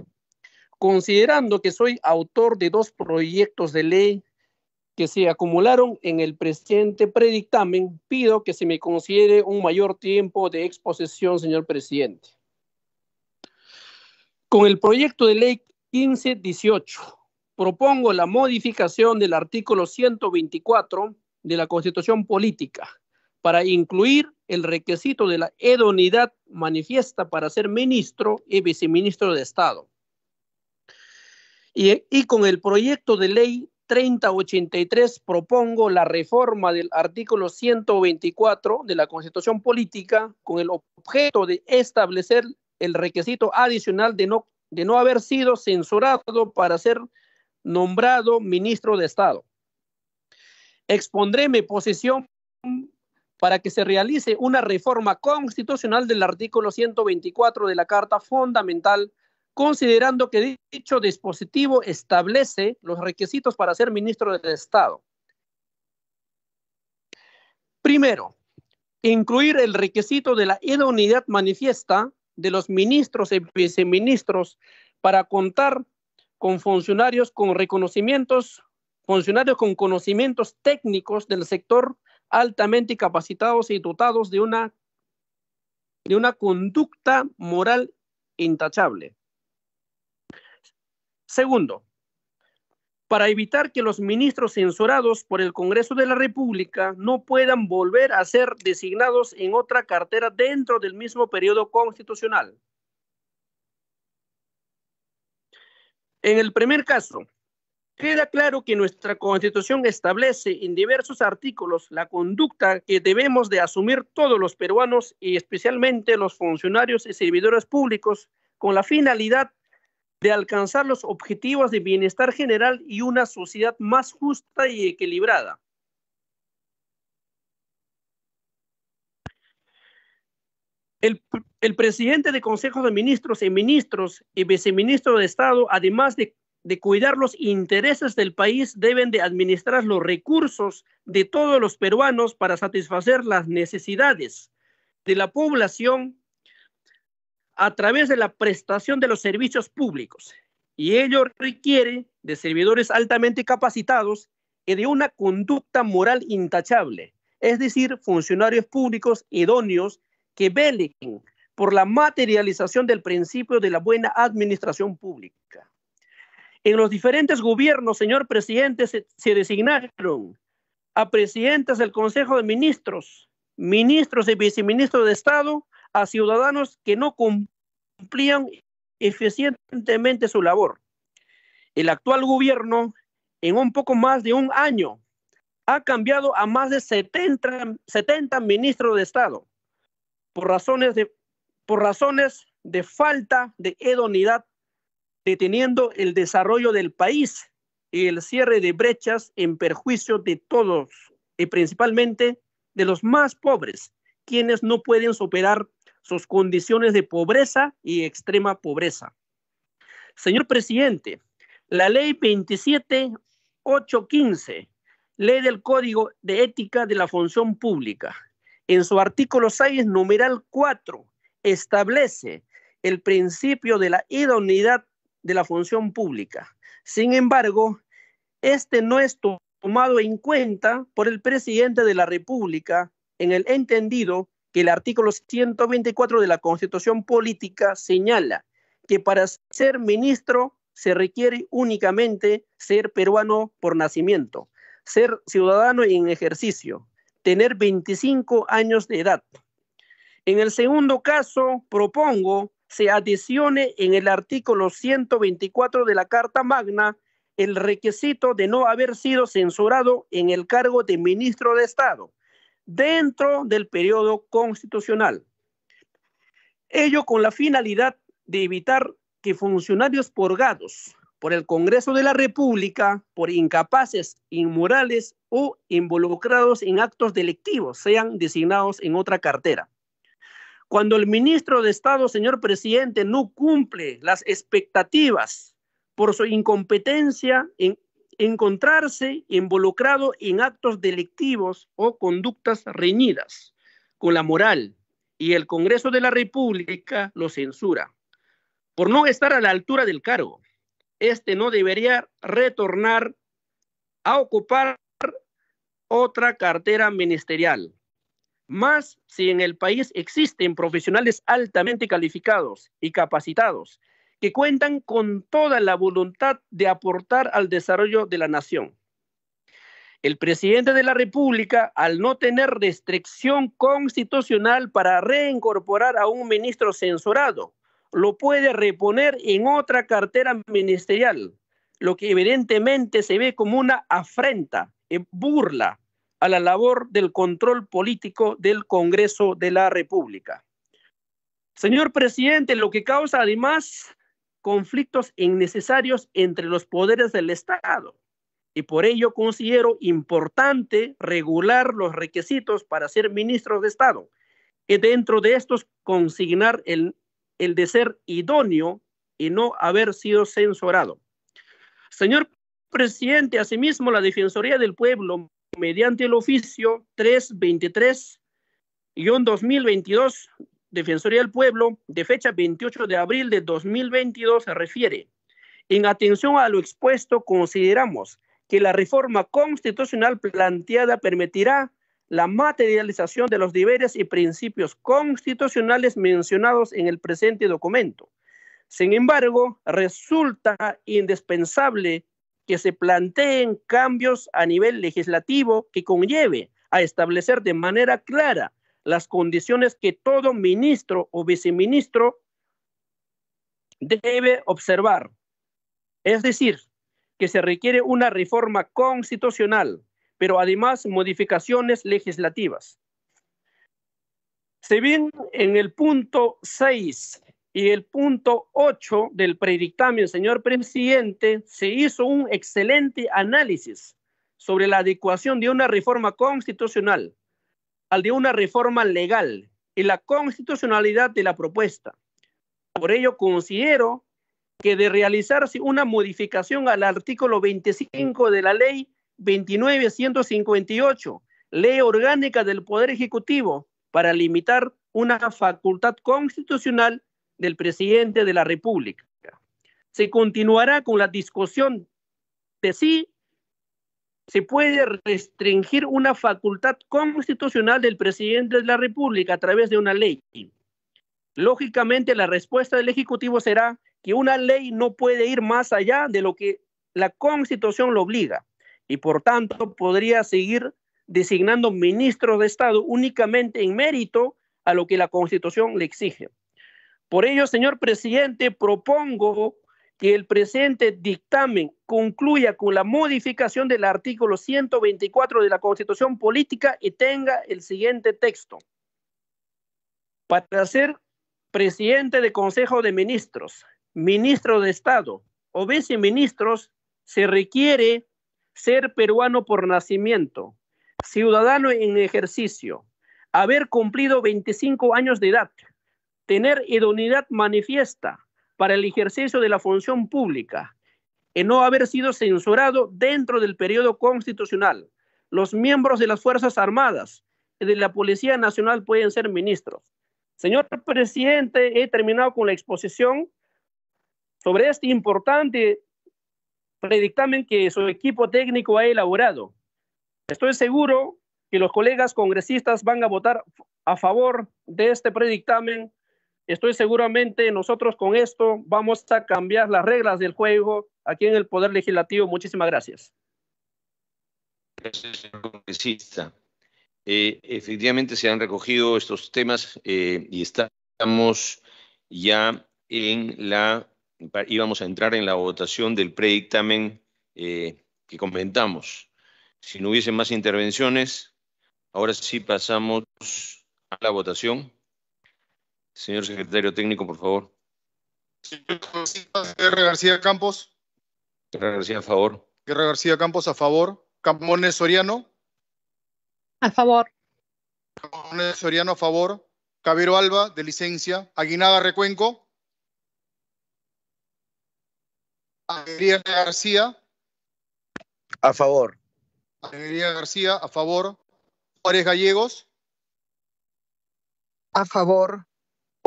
Considerando que soy autor de dos proyectos de ley que se acumularon en el presente predictamen, pido que se me considere un mayor tiempo de exposición, señor presidente. Con el proyecto de ley 1518, propongo la modificación del artículo 124 de la Constitución Política para incluir el requisito de la edonidad manifiesta para ser ministro y viceministro de Estado. Y, con el proyecto de ley 3083 propongo la reforma del artículo 124 de la Constitución Política con el objeto de establecer el requisito adicional de no, de no haber sido censurado para ser nombrado ministro de Estado. Expondré mi posición para que se realice una reforma constitucional del artículo 124 de la Carta Fundamental, considerando que dicho dispositivo establece los requisitos para ser ministro de Estado. Primero, incluir el requisito de la idoneidad manifiesta de los ministros y viceministros para contar con funcionarios con reconocimientos, funcionarios con conocimientos técnicos del sector altamente capacitados y dotados de una, de una conducta moral intachable. Segundo, para evitar que los ministros censurados por el Congreso de la República no puedan volver a ser designados en otra cartera dentro del mismo periodo constitucional. En el primer caso, Queda claro que nuestra Constitución establece en diversos artículos la conducta que debemos de asumir todos los peruanos y especialmente los funcionarios y servidores públicos con la finalidad de alcanzar los objetivos de bienestar general y una sociedad más justa y equilibrada. El, presidente de Consejo de Ministros y Ministros y Viceministro de Estado, además de de cuidar los intereses del país, deben de administrar los recursos de todos los peruanos para satisfacer las necesidades de la población a través de la prestación de los servicios públicos. Y ello requiere de servidores altamente capacitados y de una conducta moral intachable, es decir, funcionarios públicos idóneos que velen por la materialización del principio de la buena administración pública. En los diferentes gobiernos, señor presidente, se, designaron a presidentes del Consejo de Ministros, ministros y viceministros de Estado, a ciudadanos que no cumplían eficientemente su labor. El actual gobierno, en un poco más de un año, ha cambiado a más de 70, ministros de Estado por razones de, por razones de falta de edonidad deteniendo el desarrollo del país y el cierre de brechas en perjuicio de todos y principalmente de los más pobres, quienes no pueden superar sus condiciones de pobreza y extrema pobreza. Señor presidente, la ley 27815, ley del Código de Ética de la Función Pública, en su artículo 6, numeral 4, establece el principio de la idoneidad de la función pública. Sin embargo, este no es tomado en cuenta por el presidente de la República en el entendido que el artículo 124 de la Constitución Política señala que para ser ministro se requiere únicamente ser peruano por nacimiento, ser ciudadano en ejercicio, tener 25 años de edad. En el segundo caso, propongo se adicione en el artículo 124 de la Carta Magna el requisito de no haber sido censurado en el cargo de ministro de Estado dentro del periodo constitucional. Ello con la finalidad de evitar que funcionarios purgados por el Congreso de la República por incapaces, inmorales o involucrados en actos delictivos sean designados en otra cartera. Cuando el ministro de Estado, señor presidente, no cumple las expectativas por su incompetencia en encontrarse involucrado en actos delictivos o conductas reñidas con la moral y el Congreso de la República lo censura. Por no estar a la altura del cargo, este no debería retornar a ocupar otra cartera ministerial más si en el país existen profesionales altamente calificados y capacitados que cuentan con toda la voluntad de aportar al desarrollo de la nación. El presidente de la República, al no tener restricción constitucional para reincorporar a un ministro censurado, lo puede reponer en otra cartera ministerial, lo que evidentemente se ve como una afrenta, eh, burla a la labor del control político del Congreso de la República. Señor presidente, lo que causa además conflictos innecesarios entre los poderes del Estado. Y por ello considero importante regular los requisitos para ser ministro de Estado y dentro de estos consignar el, el de ser idóneo y no haber sido censurado. Señor presidente, asimismo, la Defensoría del Pueblo mediante el oficio 323-2022, Defensoría del Pueblo, de fecha 28 de abril de 2022, se refiere. En atención a lo expuesto, consideramos que la reforma constitucional planteada permitirá la materialización de los deberes y principios constitucionales mencionados en el presente documento. Sin embargo, resulta indispensable que se planteen cambios a nivel legislativo que conlleve a establecer de manera clara las condiciones que todo ministro o viceministro debe observar. Es decir, que se requiere una reforma constitucional, pero además modificaciones legislativas. Se ven en el punto 6 y el punto 8 del predictamen, señor presidente, se hizo un excelente análisis sobre la adecuación de una reforma constitucional al de una reforma legal y la constitucionalidad de la propuesta. Por ello, considero que de realizarse una modificación al artículo 25 de la ley 29.158, ley orgánica del Poder Ejecutivo, para limitar una facultad constitucional del presidente de la República. Se continuará con la discusión de si se puede restringir una facultad constitucional del presidente de la República a través de una ley. Lógicamente, la respuesta del Ejecutivo será que una ley no puede ir más allá de lo que la Constitución lo obliga y por tanto podría seguir designando ministros de Estado únicamente en mérito a lo que la Constitución le exige. Por ello, señor presidente, propongo que el presente dictamen concluya con la modificación del artículo 124 de la Constitución Política y tenga el siguiente texto. Para ser presidente del Consejo de Ministros, ministro de Estado o viceministros, se requiere ser peruano por nacimiento, ciudadano en ejercicio, haber cumplido 25 años de edad, tener idoneidad manifiesta para el ejercicio de la función pública, y no haber sido censurado dentro del periodo constitucional. Los miembros de las Fuerzas Armadas y de la Policía Nacional pueden ser ministros. Señor presidente, he terminado con la exposición sobre este importante predictamen que su equipo técnico ha elaborado. Estoy seguro que los colegas congresistas van a votar a favor de este predictamen Estoy seguramente nosotros con esto vamos a cambiar las reglas del juego aquí en el Poder Legislativo. Muchísimas gracias. Gracias, señor congresista. Eh, efectivamente se han recogido estos temas eh, y estamos ya en la, íbamos a entrar en la votación del predictamen eh, que comentamos. Si no hubiese más intervenciones, ahora sí pasamos a la votación. Señor secretario técnico, por favor. Guerra García Campos. Guerra García a favor. Guerra García Campos a favor. Campones Soriano. A favor. Camones Soriano a favor. Cabero Alba, de licencia. Aguinaga Recuenco. Alegría García. A favor. Alegría García, a favor. Juárez Gallegos. A favor.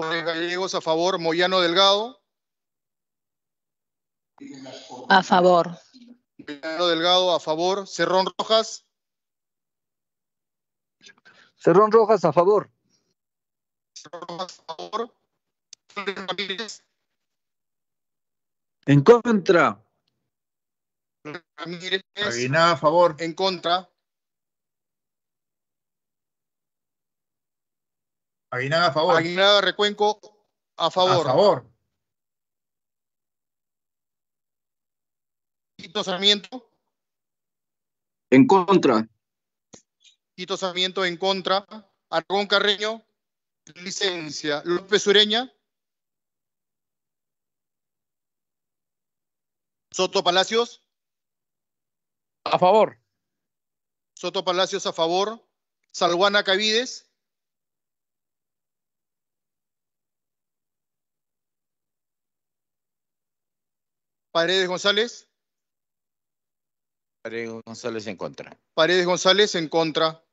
Gallegos a favor, Moyano Delgado. A favor. Moyano Delgado a favor, Cerrón Rojas. Cerrón Rojas a favor. Rojas a favor. En contra. a favor. En contra. Aguinaga a favor. Aguinaga Recuenco a favor. A favor. Quito Sarmiento. En contra. Quito Sarmiento en contra. Aragón Carreño. Licencia. López Ureña. Soto Palacios. A favor. Soto Palacios a favor. Salguana Cavides. Paredes González. Paredes González en contra. Paredes González en contra.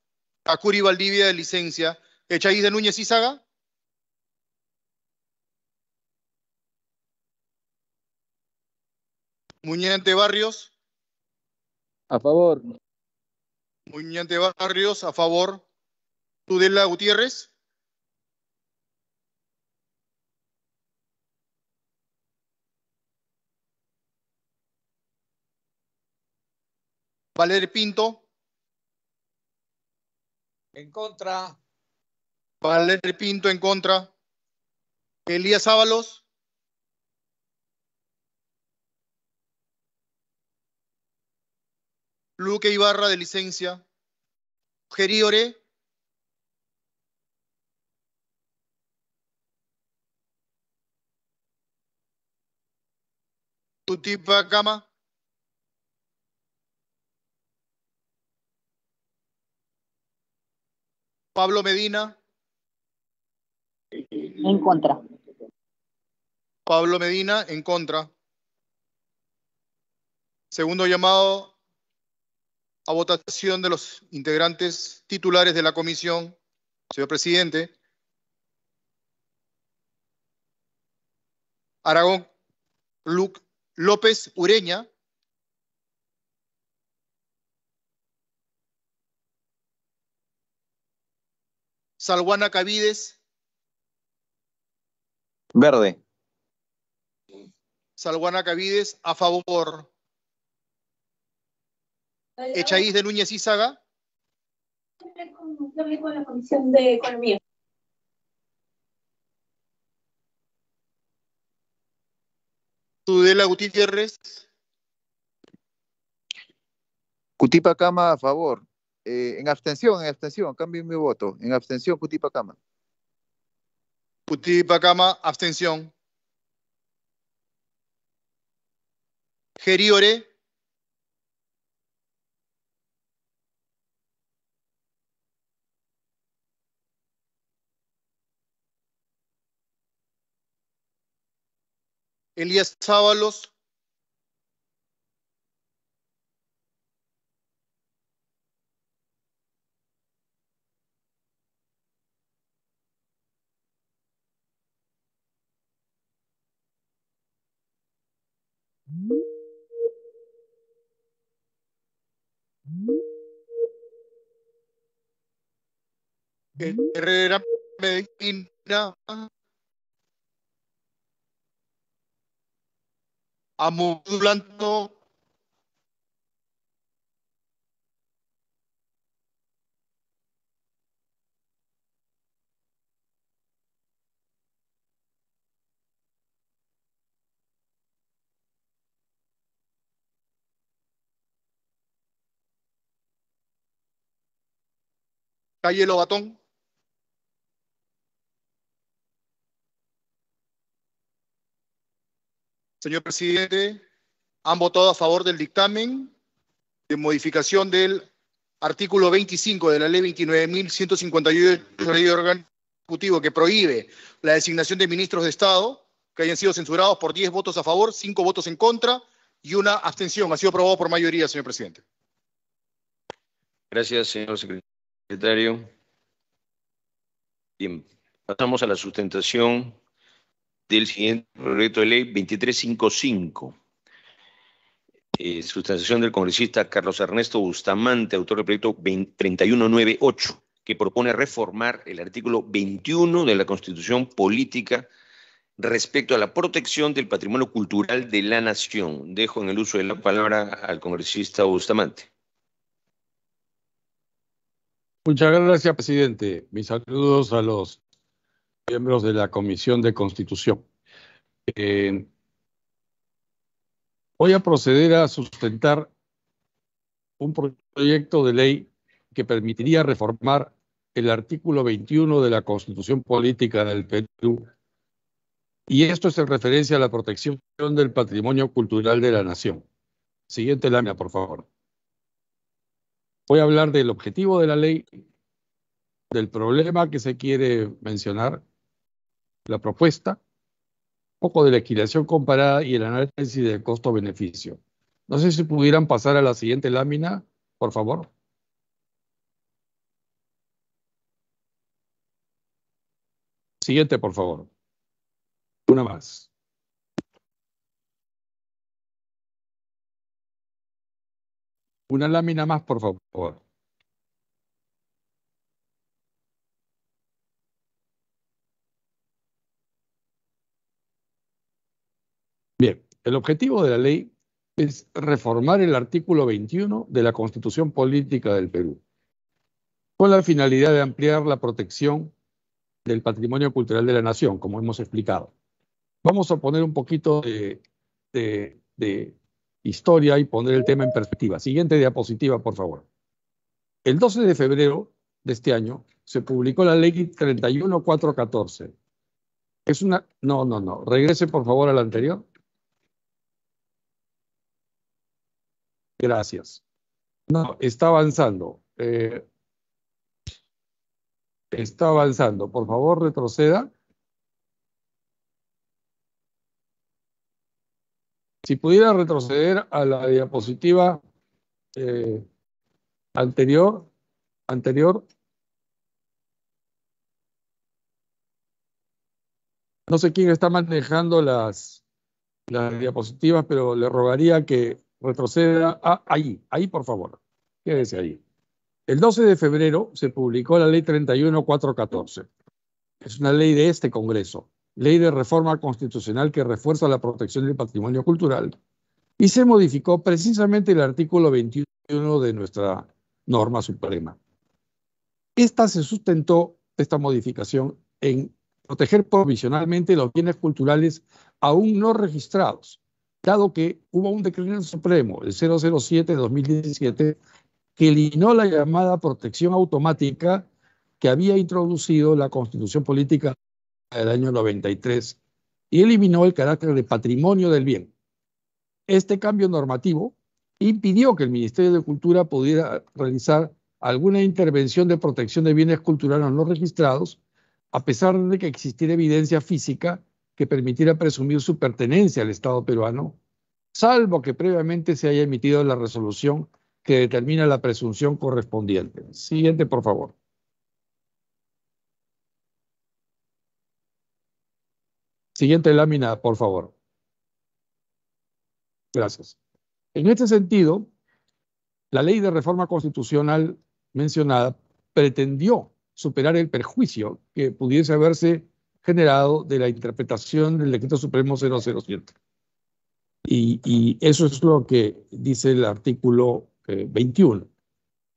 Acuri Valdivia de licencia. Echaíz de Núñez Izaga. Muñante Barrios. A favor. Muñante Barrios, a favor. Tudela Gutiérrez. Valer Pinto. En contra. Valer Pinto en contra. Elías Ábalos. Luque Ibarra de licencia. Geriore. Tutipa Gama. Pablo Medina. En contra. Pablo Medina, en contra. Segundo llamado a votación de los integrantes titulares de la comisión. Señor presidente. Aragón Luc López Ureña. Salguana Cavides. Verde. Salguana Cavides a favor. Echaíz de Núñez y Saga. con la Comisión de Economía. Tudela Gutiérrez. Cutipa Cama a favor. Eh, en abstención, en abstención, cambio mi voto. En abstención, Cutipacama. Cama, abstención. Geriore. Elías Sábalos. Herrera Medina. Amulando. Calle Batón Señor presidente, han votado a favor del dictamen de modificación del artículo 25 de la ley 29.158 de la ejecutivo que prohíbe la designación de ministros de Estado que hayan sido censurados por 10 votos a favor, 5 votos en contra y una abstención. Ha sido aprobado por mayoría, señor presidente. Gracias, señor secretario. Bien, pasamos a la sustentación del siguiente proyecto de ley 2355. Eh, sustanciación del congresista Carlos Ernesto Bustamante, autor del proyecto 3198, que propone reformar el artículo 21 de la Constitución Política respecto a la protección del patrimonio cultural de la nación. Dejo en el uso de la palabra al congresista Bustamante. Muchas gracias, presidente. Mis saludos a los miembros de la Comisión de Constitución. Eh, voy a proceder a sustentar un proyecto de ley que permitiría reformar el artículo 21 de la Constitución Política del Perú. Y esto es en referencia a la protección del patrimonio cultural de la nación. Siguiente lámina, por favor. Voy a hablar del objetivo de la ley, del problema que se quiere mencionar, la propuesta, un poco de la equilibración comparada y el análisis del costo-beneficio. No sé si pudieran pasar a la siguiente lámina, por favor. Siguiente, por favor. Una más. Una lámina más, por favor. Bien, el objetivo de la ley es reformar el artículo 21 de la Constitución Política del Perú, con la finalidad de ampliar la protección del patrimonio cultural de la nación, como hemos explicado. Vamos a poner un poquito de, historia y poner el tema en perspectiva. Siguiente diapositiva, por favor. El 12 de febrero de este año se publicó la ley 31414. Es una... No, no, no. Regrese, por favor, a la anterior. Gracias. No, está avanzando. Eh, está avanzando. Por favor, retroceda. Si pudiera retroceder a la diapositiva eh, anterior, anterior. No sé quién está manejando las, las diapositivas, pero le rogaría que retroceda a ahí, ahí por favor, quédese ahí. El 12 de febrero se publicó la ley 31414. Es una ley de este Congreso, ley de reforma constitucional que refuerza la protección del patrimonio cultural y se modificó precisamente el artículo 21 de nuestra norma suprema. Esta se sustentó, esta modificación, en proteger provisionalmente los bienes culturales aún no registrados dado que hubo un decreto supremo, el 007 de 2017, que eliminó la llamada protección automática que había introducido la constitución política del año 93 y eliminó el carácter de patrimonio del bien. Este cambio normativo impidió que el Ministerio de Cultura pudiera realizar alguna intervención de protección de bienes culturales no registrados, a pesar de que existiera evidencia física que permitiera presumir su pertenencia al Estado peruano, salvo que previamente se haya emitido la resolución que determina la presunción correspondiente. Siguiente, por favor. Siguiente lámina, por favor. Gracias. En este sentido, la ley de reforma constitucional mencionada pretendió superar el perjuicio que pudiese haberse generado de la interpretación del decreto supremo 007. Y, eso es lo que dice el artículo 21. Eh,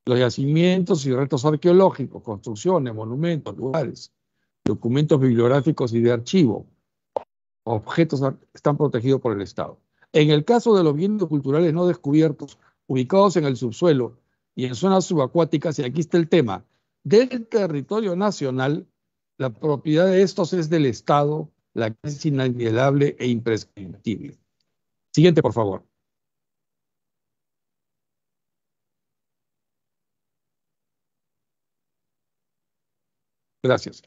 los yacimientos y restos arqueológicos, construcciones, monumentos, lugares, documentos bibliográficos y de archivo, objetos están protegidos por el Estado. En el caso de los bienes culturales no descubiertos, ubicados en el subsuelo y en zonas subacuáticas, y aquí está el tema, del territorio nacional, la propiedad de estos es del Estado, la que es inalienable e imprescindible. Siguiente, por favor. Gracias.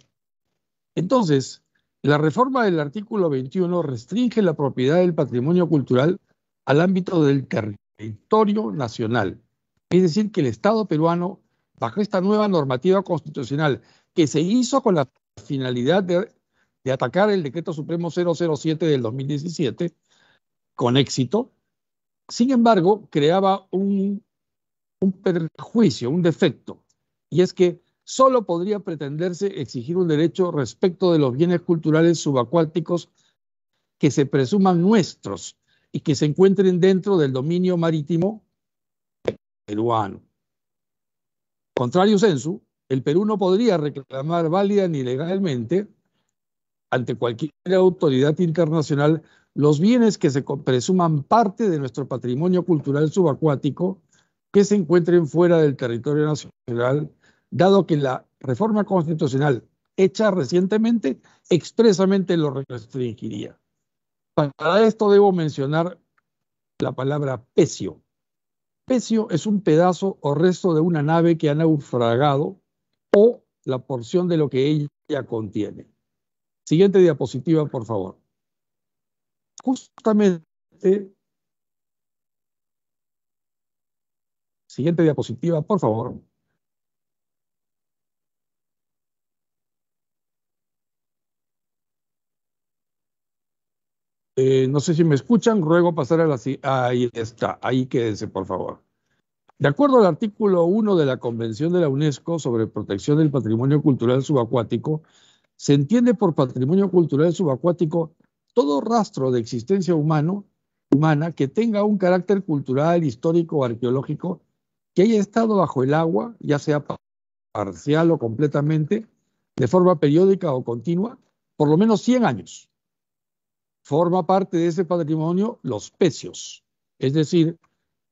Entonces, la reforma del artículo 21 restringe la propiedad del patrimonio cultural al ámbito del territorio nacional. Es decir, que el Estado peruano, bajo esta nueva normativa constitucional que se hizo con la finalidad de, atacar el decreto supremo 007 del 2017 con éxito, sin embargo, creaba un, perjuicio, un defecto, y es que solo podría pretenderse exigir un derecho respecto de los bienes culturales subacuáticos que se presuman nuestros y que se encuentren dentro del dominio marítimo peruano. Contrario censu el Perú no podría reclamar válida ni legalmente ante cualquier autoridad internacional los bienes que se presuman parte de nuestro patrimonio cultural subacuático que se encuentren fuera del territorio nacional, dado que la reforma constitucional hecha recientemente expresamente lo restringiría. Para esto debo mencionar la palabra pecio. Pecio es un pedazo o resto de una nave que ha naufragado o la porción de lo que ella contiene. Siguiente diapositiva, por favor. Justamente. Siguiente diapositiva, por favor. Eh, no sé si me escuchan, ruego pasar a la... Ahí está, ahí quédense, por favor. De acuerdo al artículo 1 de la Convención de la UNESCO sobre protección del patrimonio cultural subacuático, se entiende por patrimonio cultural subacuático todo rastro de existencia humana que tenga un carácter cultural, histórico o arqueológico que haya estado bajo el agua, ya sea parcial o completamente, de forma periódica o continua, por lo menos 100 años. Forma parte de ese patrimonio los pecios, es decir,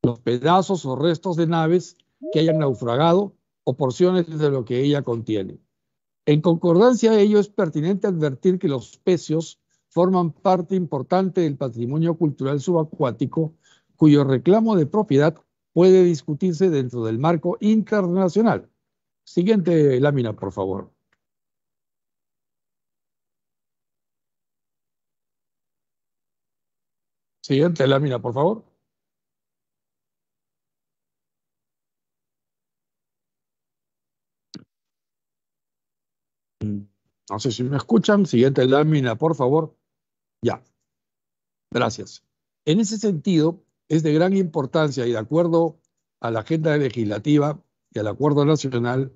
los pedazos o restos de naves que hayan naufragado o porciones de lo que ella contiene. En concordancia a ello, es pertinente advertir que los pecios forman parte importante del patrimonio cultural subacuático, cuyo reclamo de propiedad puede discutirse dentro del marco internacional. Siguiente lámina, por favor. Siguiente lámina, por favor. No sé si me escuchan. Siguiente lámina, por favor. Ya. Gracias. En ese sentido, es de gran importancia y de acuerdo a la agenda legislativa y al acuerdo nacional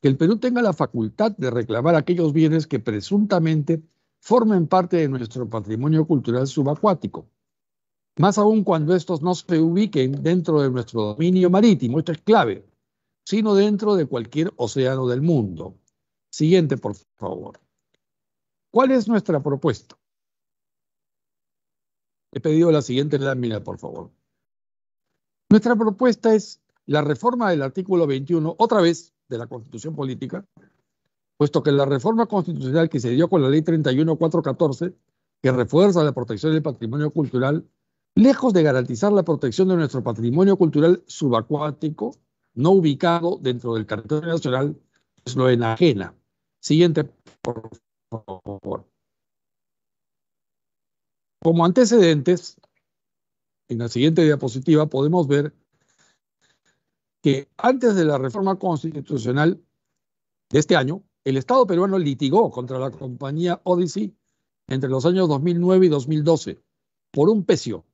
que el Perú tenga la facultad de reclamar aquellos bienes que presuntamente formen parte de nuestro patrimonio cultural subacuático, más aún cuando estos no se ubiquen dentro de nuestro dominio marítimo, esto es clave, sino dentro de cualquier océano del mundo. Siguiente, por favor. ¿Cuál es nuestra propuesta? He pedido la siguiente lámina, por favor. Nuestra propuesta es la reforma del artículo 21, otra vez, de la Constitución Política, puesto que la reforma constitucional que se dio con la Ley 31414, que refuerza la protección del patrimonio cultural, lejos de garantizar la protección de nuestro patrimonio cultural subacuático, no ubicado dentro del territorio nacional, pues lo enajena. Siguiente, por favor. Como antecedentes, en la siguiente diapositiva podemos ver que antes de la reforma constitucional de este año, el Estado peruano litigó contra la compañía Odyssey entre los años 2009 y 2012 por un pecio,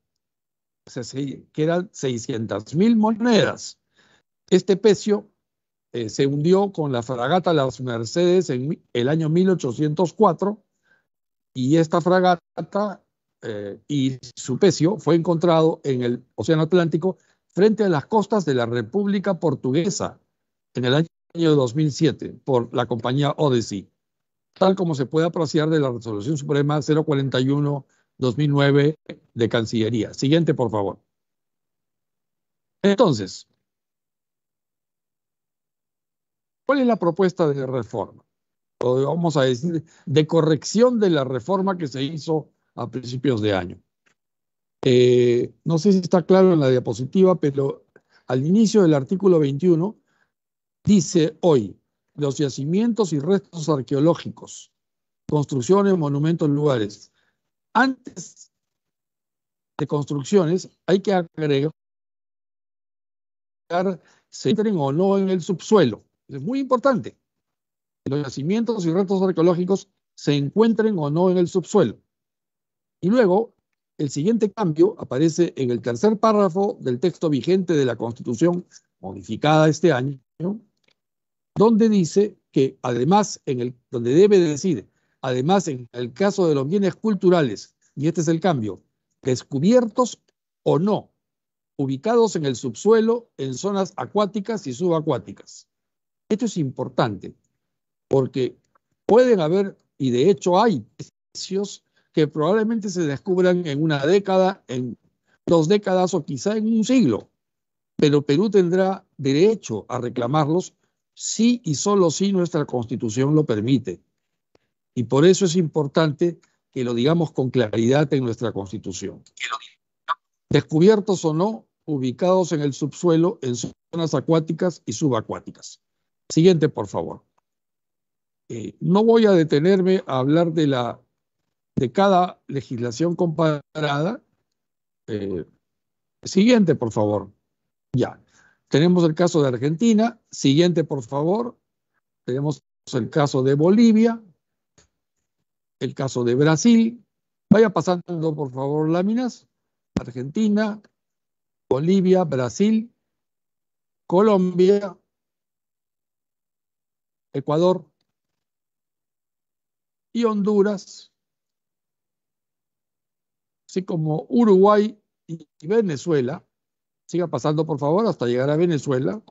que eran 600 mil monedas. Este pecio eh, se hundió con la fragata Las Mercedes en el año 1804 y esta fragata eh, y su pecio fue encontrado en el Océano Atlántico frente a las costas de la República Portuguesa en el año 2007 por la compañía Odyssey, tal como se puede apreciar de la Resolución Suprema 041-2009 de Cancillería. Siguiente, por favor. Entonces, ¿Cuál es la propuesta de reforma? O vamos a decir, de corrección de la reforma que se hizo a principios de año. Eh, no sé si está claro en la diapositiva, pero al inicio del artículo 21 dice hoy, los yacimientos y restos arqueológicos, construcciones, monumentos, lugares. Antes de construcciones hay que agregar se entren o no en el subsuelo es muy importante, que los yacimientos y restos arqueológicos se encuentren o no en el subsuelo. Y luego, el siguiente cambio aparece en el tercer párrafo del texto vigente de la Constitución, modificada este año, donde dice que además, en el, donde debe decir, además en el caso de los bienes culturales, y este es el cambio, descubiertos o no, ubicados en el subsuelo, en zonas acuáticas y subacuáticas. Esto es importante porque pueden haber, y de hecho hay precios que probablemente se descubran en una década, en dos décadas o quizá en un siglo. Pero Perú tendrá derecho a reclamarlos si y solo si nuestra constitución lo permite. Y por eso es importante que lo digamos con claridad en nuestra constitución. Descubiertos o no, ubicados en el subsuelo, en zonas acuáticas y subacuáticas. Siguiente, por favor. Eh, no voy a detenerme a hablar de, la, de cada legislación comparada. Eh, siguiente, por favor. Ya. Tenemos el caso de Argentina. Siguiente, por favor. Tenemos el caso de Bolivia. El caso de Brasil. Vaya pasando, por favor, láminas. Argentina, Bolivia, Brasil, Colombia, Ecuador y Honduras, así como Uruguay y Venezuela. Siga pasando, por favor, hasta llegar a Venezuela.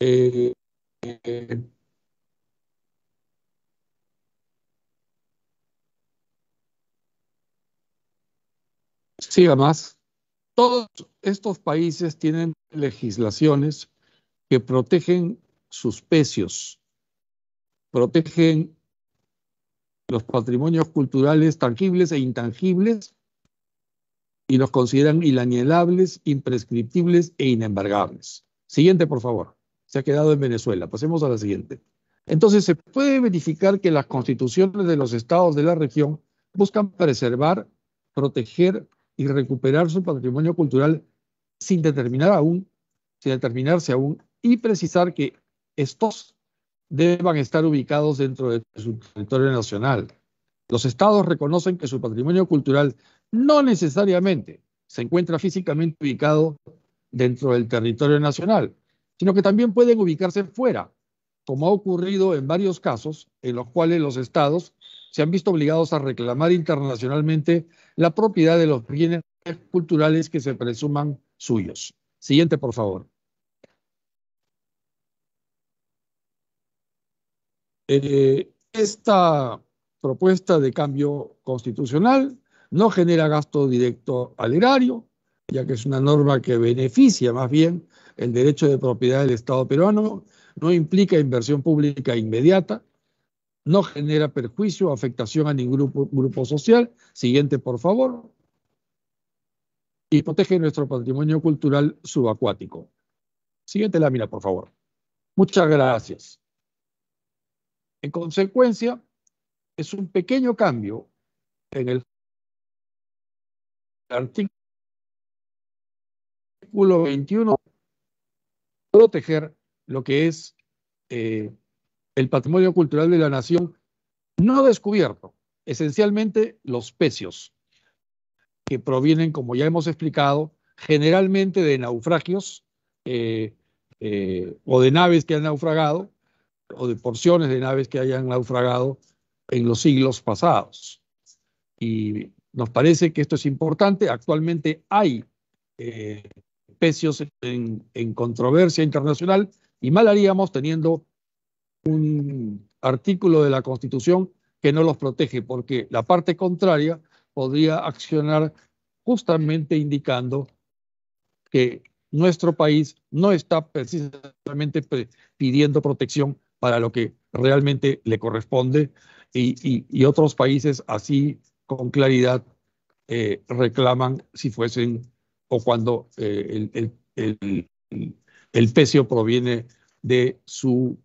Eh, eh, siga más. Todos estos países tienen legislaciones que protegen sus pecios, protegen los patrimonios culturales tangibles e intangibles y los consideran inalienables, imprescriptibles e inembargables. Siguiente, por favor. Se ha quedado en Venezuela. Pasemos a la siguiente. Entonces, se puede verificar que las constituciones de los estados de la región buscan preservar, proteger y recuperar su patrimonio cultural sin determinar aún, sin determinarse aún, y precisar que estos deban estar ubicados dentro de su territorio nacional. Los estados reconocen que su patrimonio cultural no necesariamente se encuentra físicamente ubicado dentro del territorio nacional, sino que también pueden ubicarse fuera, como ha ocurrido en varios casos en los cuales los estados se han visto obligados a reclamar internacionalmente la propiedad de los bienes culturales que se presuman suyos. Siguiente, por favor. Eh, esta propuesta de cambio constitucional no genera gasto directo al erario, ya que es una norma que beneficia más bien el derecho de propiedad del Estado peruano, no implica inversión pública inmediata, no genera perjuicio o afectación a ningún grupo, social. Siguiente, por favor. Y protege nuestro patrimonio cultural subacuático. Siguiente lámina, por favor. Muchas gracias. En consecuencia, es un pequeño cambio en el artículo 21 proteger lo que es eh, el patrimonio cultural de la nación no descubierto, esencialmente los pecios, que provienen, como ya hemos explicado, generalmente de naufragios eh, eh, o de naves que han naufragado o de porciones de naves que hayan naufragado en los siglos pasados. Y nos parece que esto es importante. Actualmente hay eh, pecios en, en controversia internacional y mal haríamos teniendo un artículo de la Constitución que no los protege, porque la parte contraria podría accionar justamente indicando que nuestro país no está precisamente pidiendo protección para lo que realmente le corresponde y, otros países así con claridad eh, reclaman si fuesen o cuando eh, el, el, el pecio proviene de su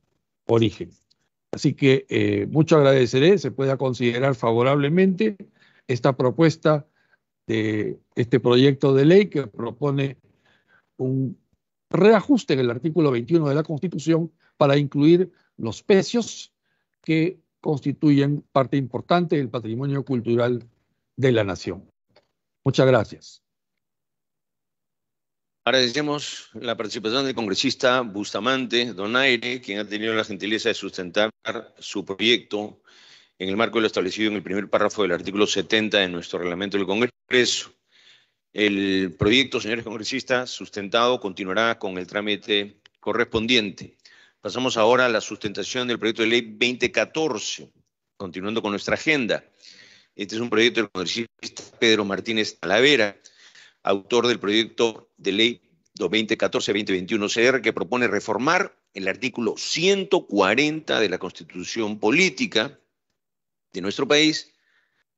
origen. Así que eh, mucho agradeceré, se pueda considerar favorablemente esta propuesta de este proyecto de ley que propone un reajuste en el artículo 21 de la Constitución para incluir los pecios que constituyen parte importante del patrimonio cultural de la nación. Muchas gracias. Agradecemos la participación del congresista Bustamante Donaire, quien ha tenido la gentileza de sustentar su proyecto en el marco de lo establecido en el primer párrafo del artículo 70 de nuestro reglamento del Congreso. El proyecto, señores congresistas, sustentado continuará con el trámite correspondiente. Pasamos ahora a la sustentación del proyecto de ley 2014, continuando con nuestra agenda. Este es un proyecto del congresista Pedro Martínez Talavera autor del proyecto de ley 2014-2021-CR, que propone reformar el artículo 140 de la Constitución Política de nuestro país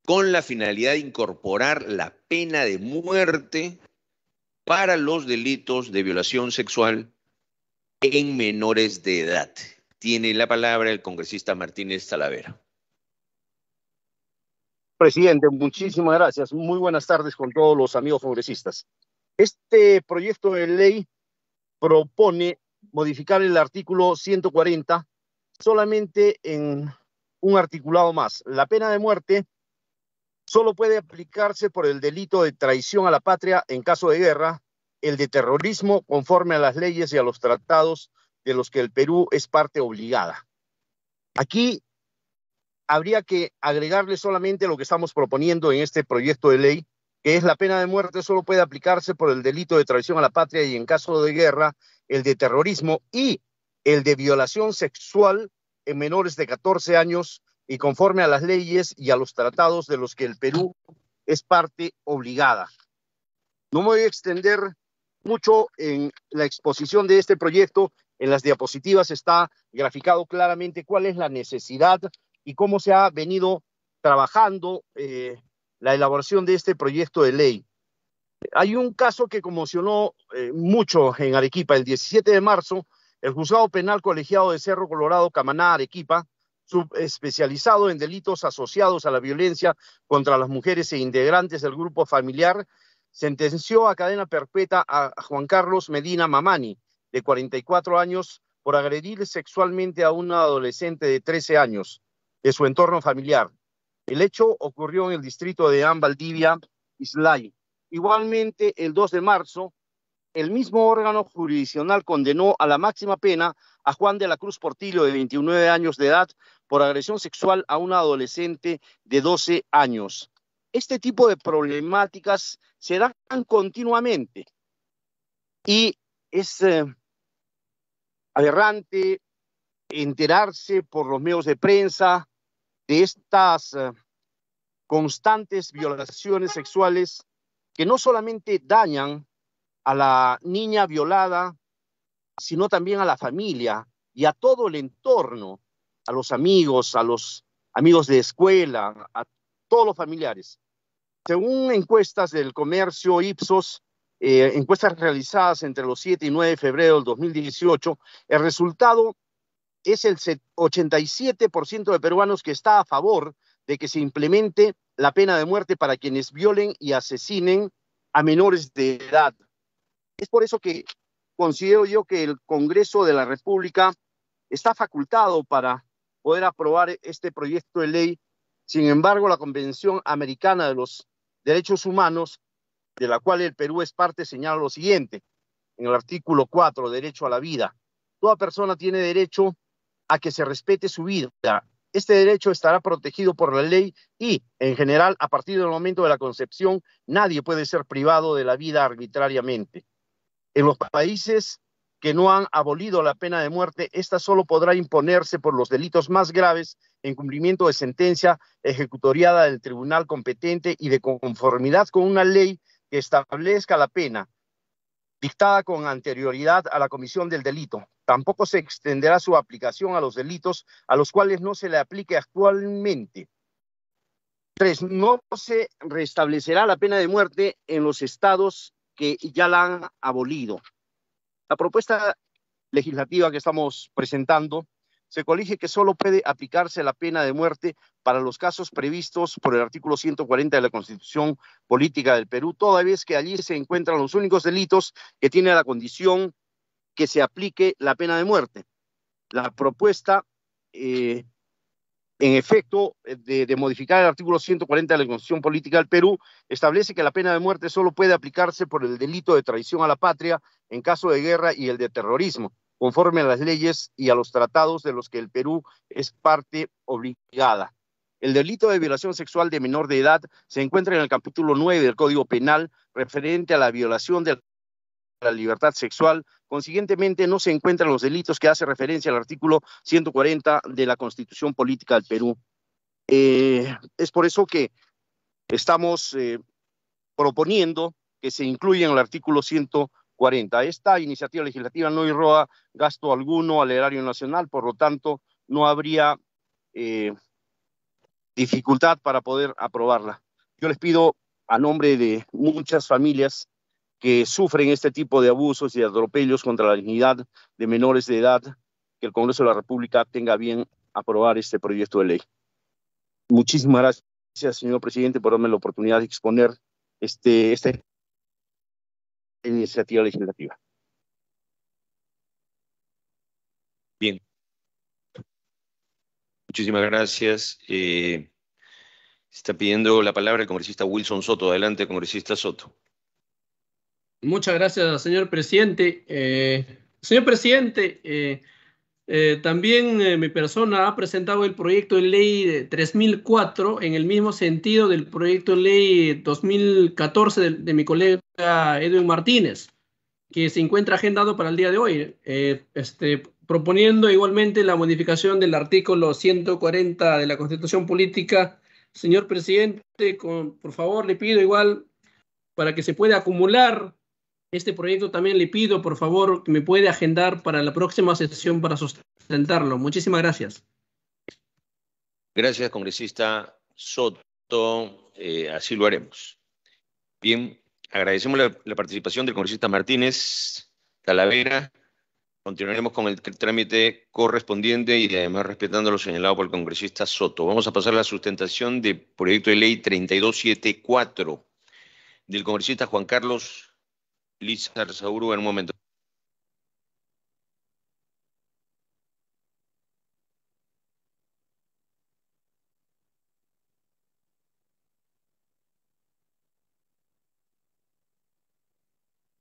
con la finalidad de incorporar la pena de muerte para los delitos de violación sexual en menores de edad. Tiene la palabra el congresista Martínez Talavera. Presidente, muchísimas gracias. Muy buenas tardes con todos los amigos progresistas. Este proyecto de ley propone modificar el artículo 140 solamente en un articulado más. La pena de muerte solo puede aplicarse por el delito de traición a la patria en caso de guerra, el de terrorismo conforme a las leyes y a los tratados de los que el Perú es parte obligada. Aquí habría que agregarle solamente lo que estamos proponiendo en este proyecto de ley, que es la pena de muerte solo puede aplicarse por el delito de traición a la patria y en caso de guerra, el de terrorismo y el de violación sexual en menores de 14 años y conforme a las leyes y a los tratados de los que el Perú es parte obligada. No me voy a extender mucho en la exposición de este proyecto. En las diapositivas está graficado claramente cuál es la necesidad y cómo se ha venido trabajando eh, la elaboración de este proyecto de ley. Hay un caso que conmocionó eh, mucho en Arequipa. El 17 de marzo, el juzgado penal colegiado de Cerro Colorado, Camaná, Arequipa, subespecializado en delitos asociados a la violencia contra las mujeres e integrantes del grupo familiar, sentenció a cadena perpetua a Juan Carlos Medina Mamani, de 44 años, por agredir sexualmente a una adolescente de 13 años de su entorno familiar. El hecho ocurrió en el distrito de Ambaldivia, Islay. Igualmente, el 2 de marzo, el mismo órgano jurisdiccional condenó a la máxima pena a Juan de la Cruz Portillo, de 29 años de edad, por agresión sexual a una adolescente de 12 años. Este tipo de problemáticas se dan continuamente y es eh, aberrante enterarse por los medios de prensa, de estas eh, constantes violaciones sexuales que no solamente dañan a la niña violada, sino también a la familia y a todo el entorno, a los amigos, a los amigos de escuela, a todos los familiares. Según encuestas del comercio Ipsos, eh, encuestas realizadas entre los 7 y 9 de febrero del 2018, el resultado es el 87% de peruanos que está a favor de que se implemente la pena de muerte para quienes violen y asesinen a menores de edad. Es por eso que considero yo que el Congreso de la República está facultado para poder aprobar este proyecto de ley. Sin embargo, la Convención Americana de los Derechos Humanos, de la cual el Perú es parte, señala lo siguiente, en el artículo 4, derecho a la vida. Toda persona tiene derecho a que se respete su vida. Este derecho estará protegido por la ley y, en general, a partir del momento de la concepción, nadie puede ser privado de la vida arbitrariamente. En los países que no han abolido la pena de muerte, esta solo podrá imponerse por los delitos más graves en cumplimiento de sentencia ejecutoriada del tribunal competente y de conformidad con una ley que establezca la pena, dictada con anterioridad a la comisión del delito. Tampoco se extenderá su aplicación a los delitos a los cuales no se le aplique actualmente. Tres, no se restablecerá la pena de muerte en los estados que ya la han abolido. La propuesta legislativa que estamos presentando se colige que solo puede aplicarse la pena de muerte para los casos previstos por el artículo 140 de la Constitución Política del Perú, toda vez que allí se encuentran los únicos delitos que tiene la condición que se aplique la pena de muerte. La propuesta, eh, en efecto, de, de, modificar el artículo 140 de la Constitución Política del Perú, establece que la pena de muerte solo puede aplicarse por el delito de traición a la patria en caso de guerra y el de terrorismo conforme a las leyes y a los tratados de los que el Perú es parte obligada. El delito de violación sexual de menor de edad se encuentra en el capítulo 9 del Código Penal referente a la violación de la libertad sexual. Consiguientemente, no se encuentran los delitos que hace referencia al artículo 140 de la Constitución Política del Perú. Eh, es por eso que estamos eh, proponiendo que se incluya en el artículo 140 esta iniciativa legislativa no irroga gasto alguno al erario nacional, por lo tanto, no habría eh, dificultad para poder aprobarla. Yo les pido, a nombre de muchas familias que sufren este tipo de abusos y atropellos contra la dignidad de menores de edad, que el Congreso de la República tenga bien aprobar este proyecto de ley. Muchísimas gracias, señor presidente, por darme la oportunidad de exponer este, este iniciativa legislativa. Bien. Muchísimas gracias. Eh, está pidiendo la palabra el congresista Wilson Soto. Adelante, congresista Soto. Muchas gracias, señor presidente. Eh, señor presidente, eh, eh, también eh, mi persona ha presentado el proyecto de ley 3004 en el mismo sentido del proyecto de ley 2014 de, mi colega Edwin Martínez, que se encuentra agendado para el día de hoy, eh, este, proponiendo igualmente la modificación del artículo 140 de la Constitución Política. Señor presidente, por favor, le pido igual para que se pueda acumular este proyecto también le pido, por favor, que me puede agendar para la próxima sesión para sustentarlo. Muchísimas gracias. Gracias, congresista Soto. Eh, así lo haremos. Bien, agradecemos la, participación del congresista Martínez Calavera. Continuaremos con el trámite correspondiente y además respetando lo señalado por el congresista Soto. Vamos a pasar a la sustentación del proyecto de ley 3274 del congresista Juan Carlos Lizar Saurú en un momento.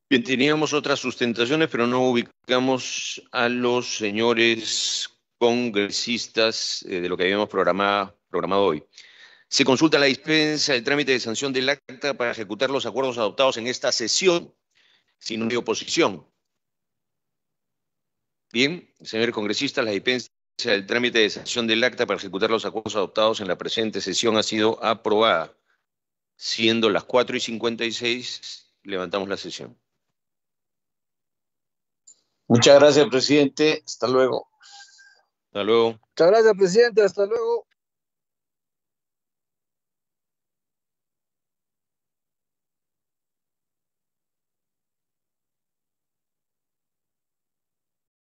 Bien, teníamos otras sustentaciones, pero no ubicamos a los señores congresistas eh, de lo que habíamos programado, programado hoy. Se consulta la dispensa del trámite de sanción del acta para ejecutar los acuerdos adoptados en esta sesión si no oposición. Bien, señor congresista, la dispensa del trámite de sanción del acta para ejecutar los acuerdos adoptados en la presente sesión ha sido aprobada. Siendo las 4 y 56, levantamos la sesión. Muchas gracias, presidente. Hasta luego. Hasta luego. Muchas gracias, presidente. Hasta luego.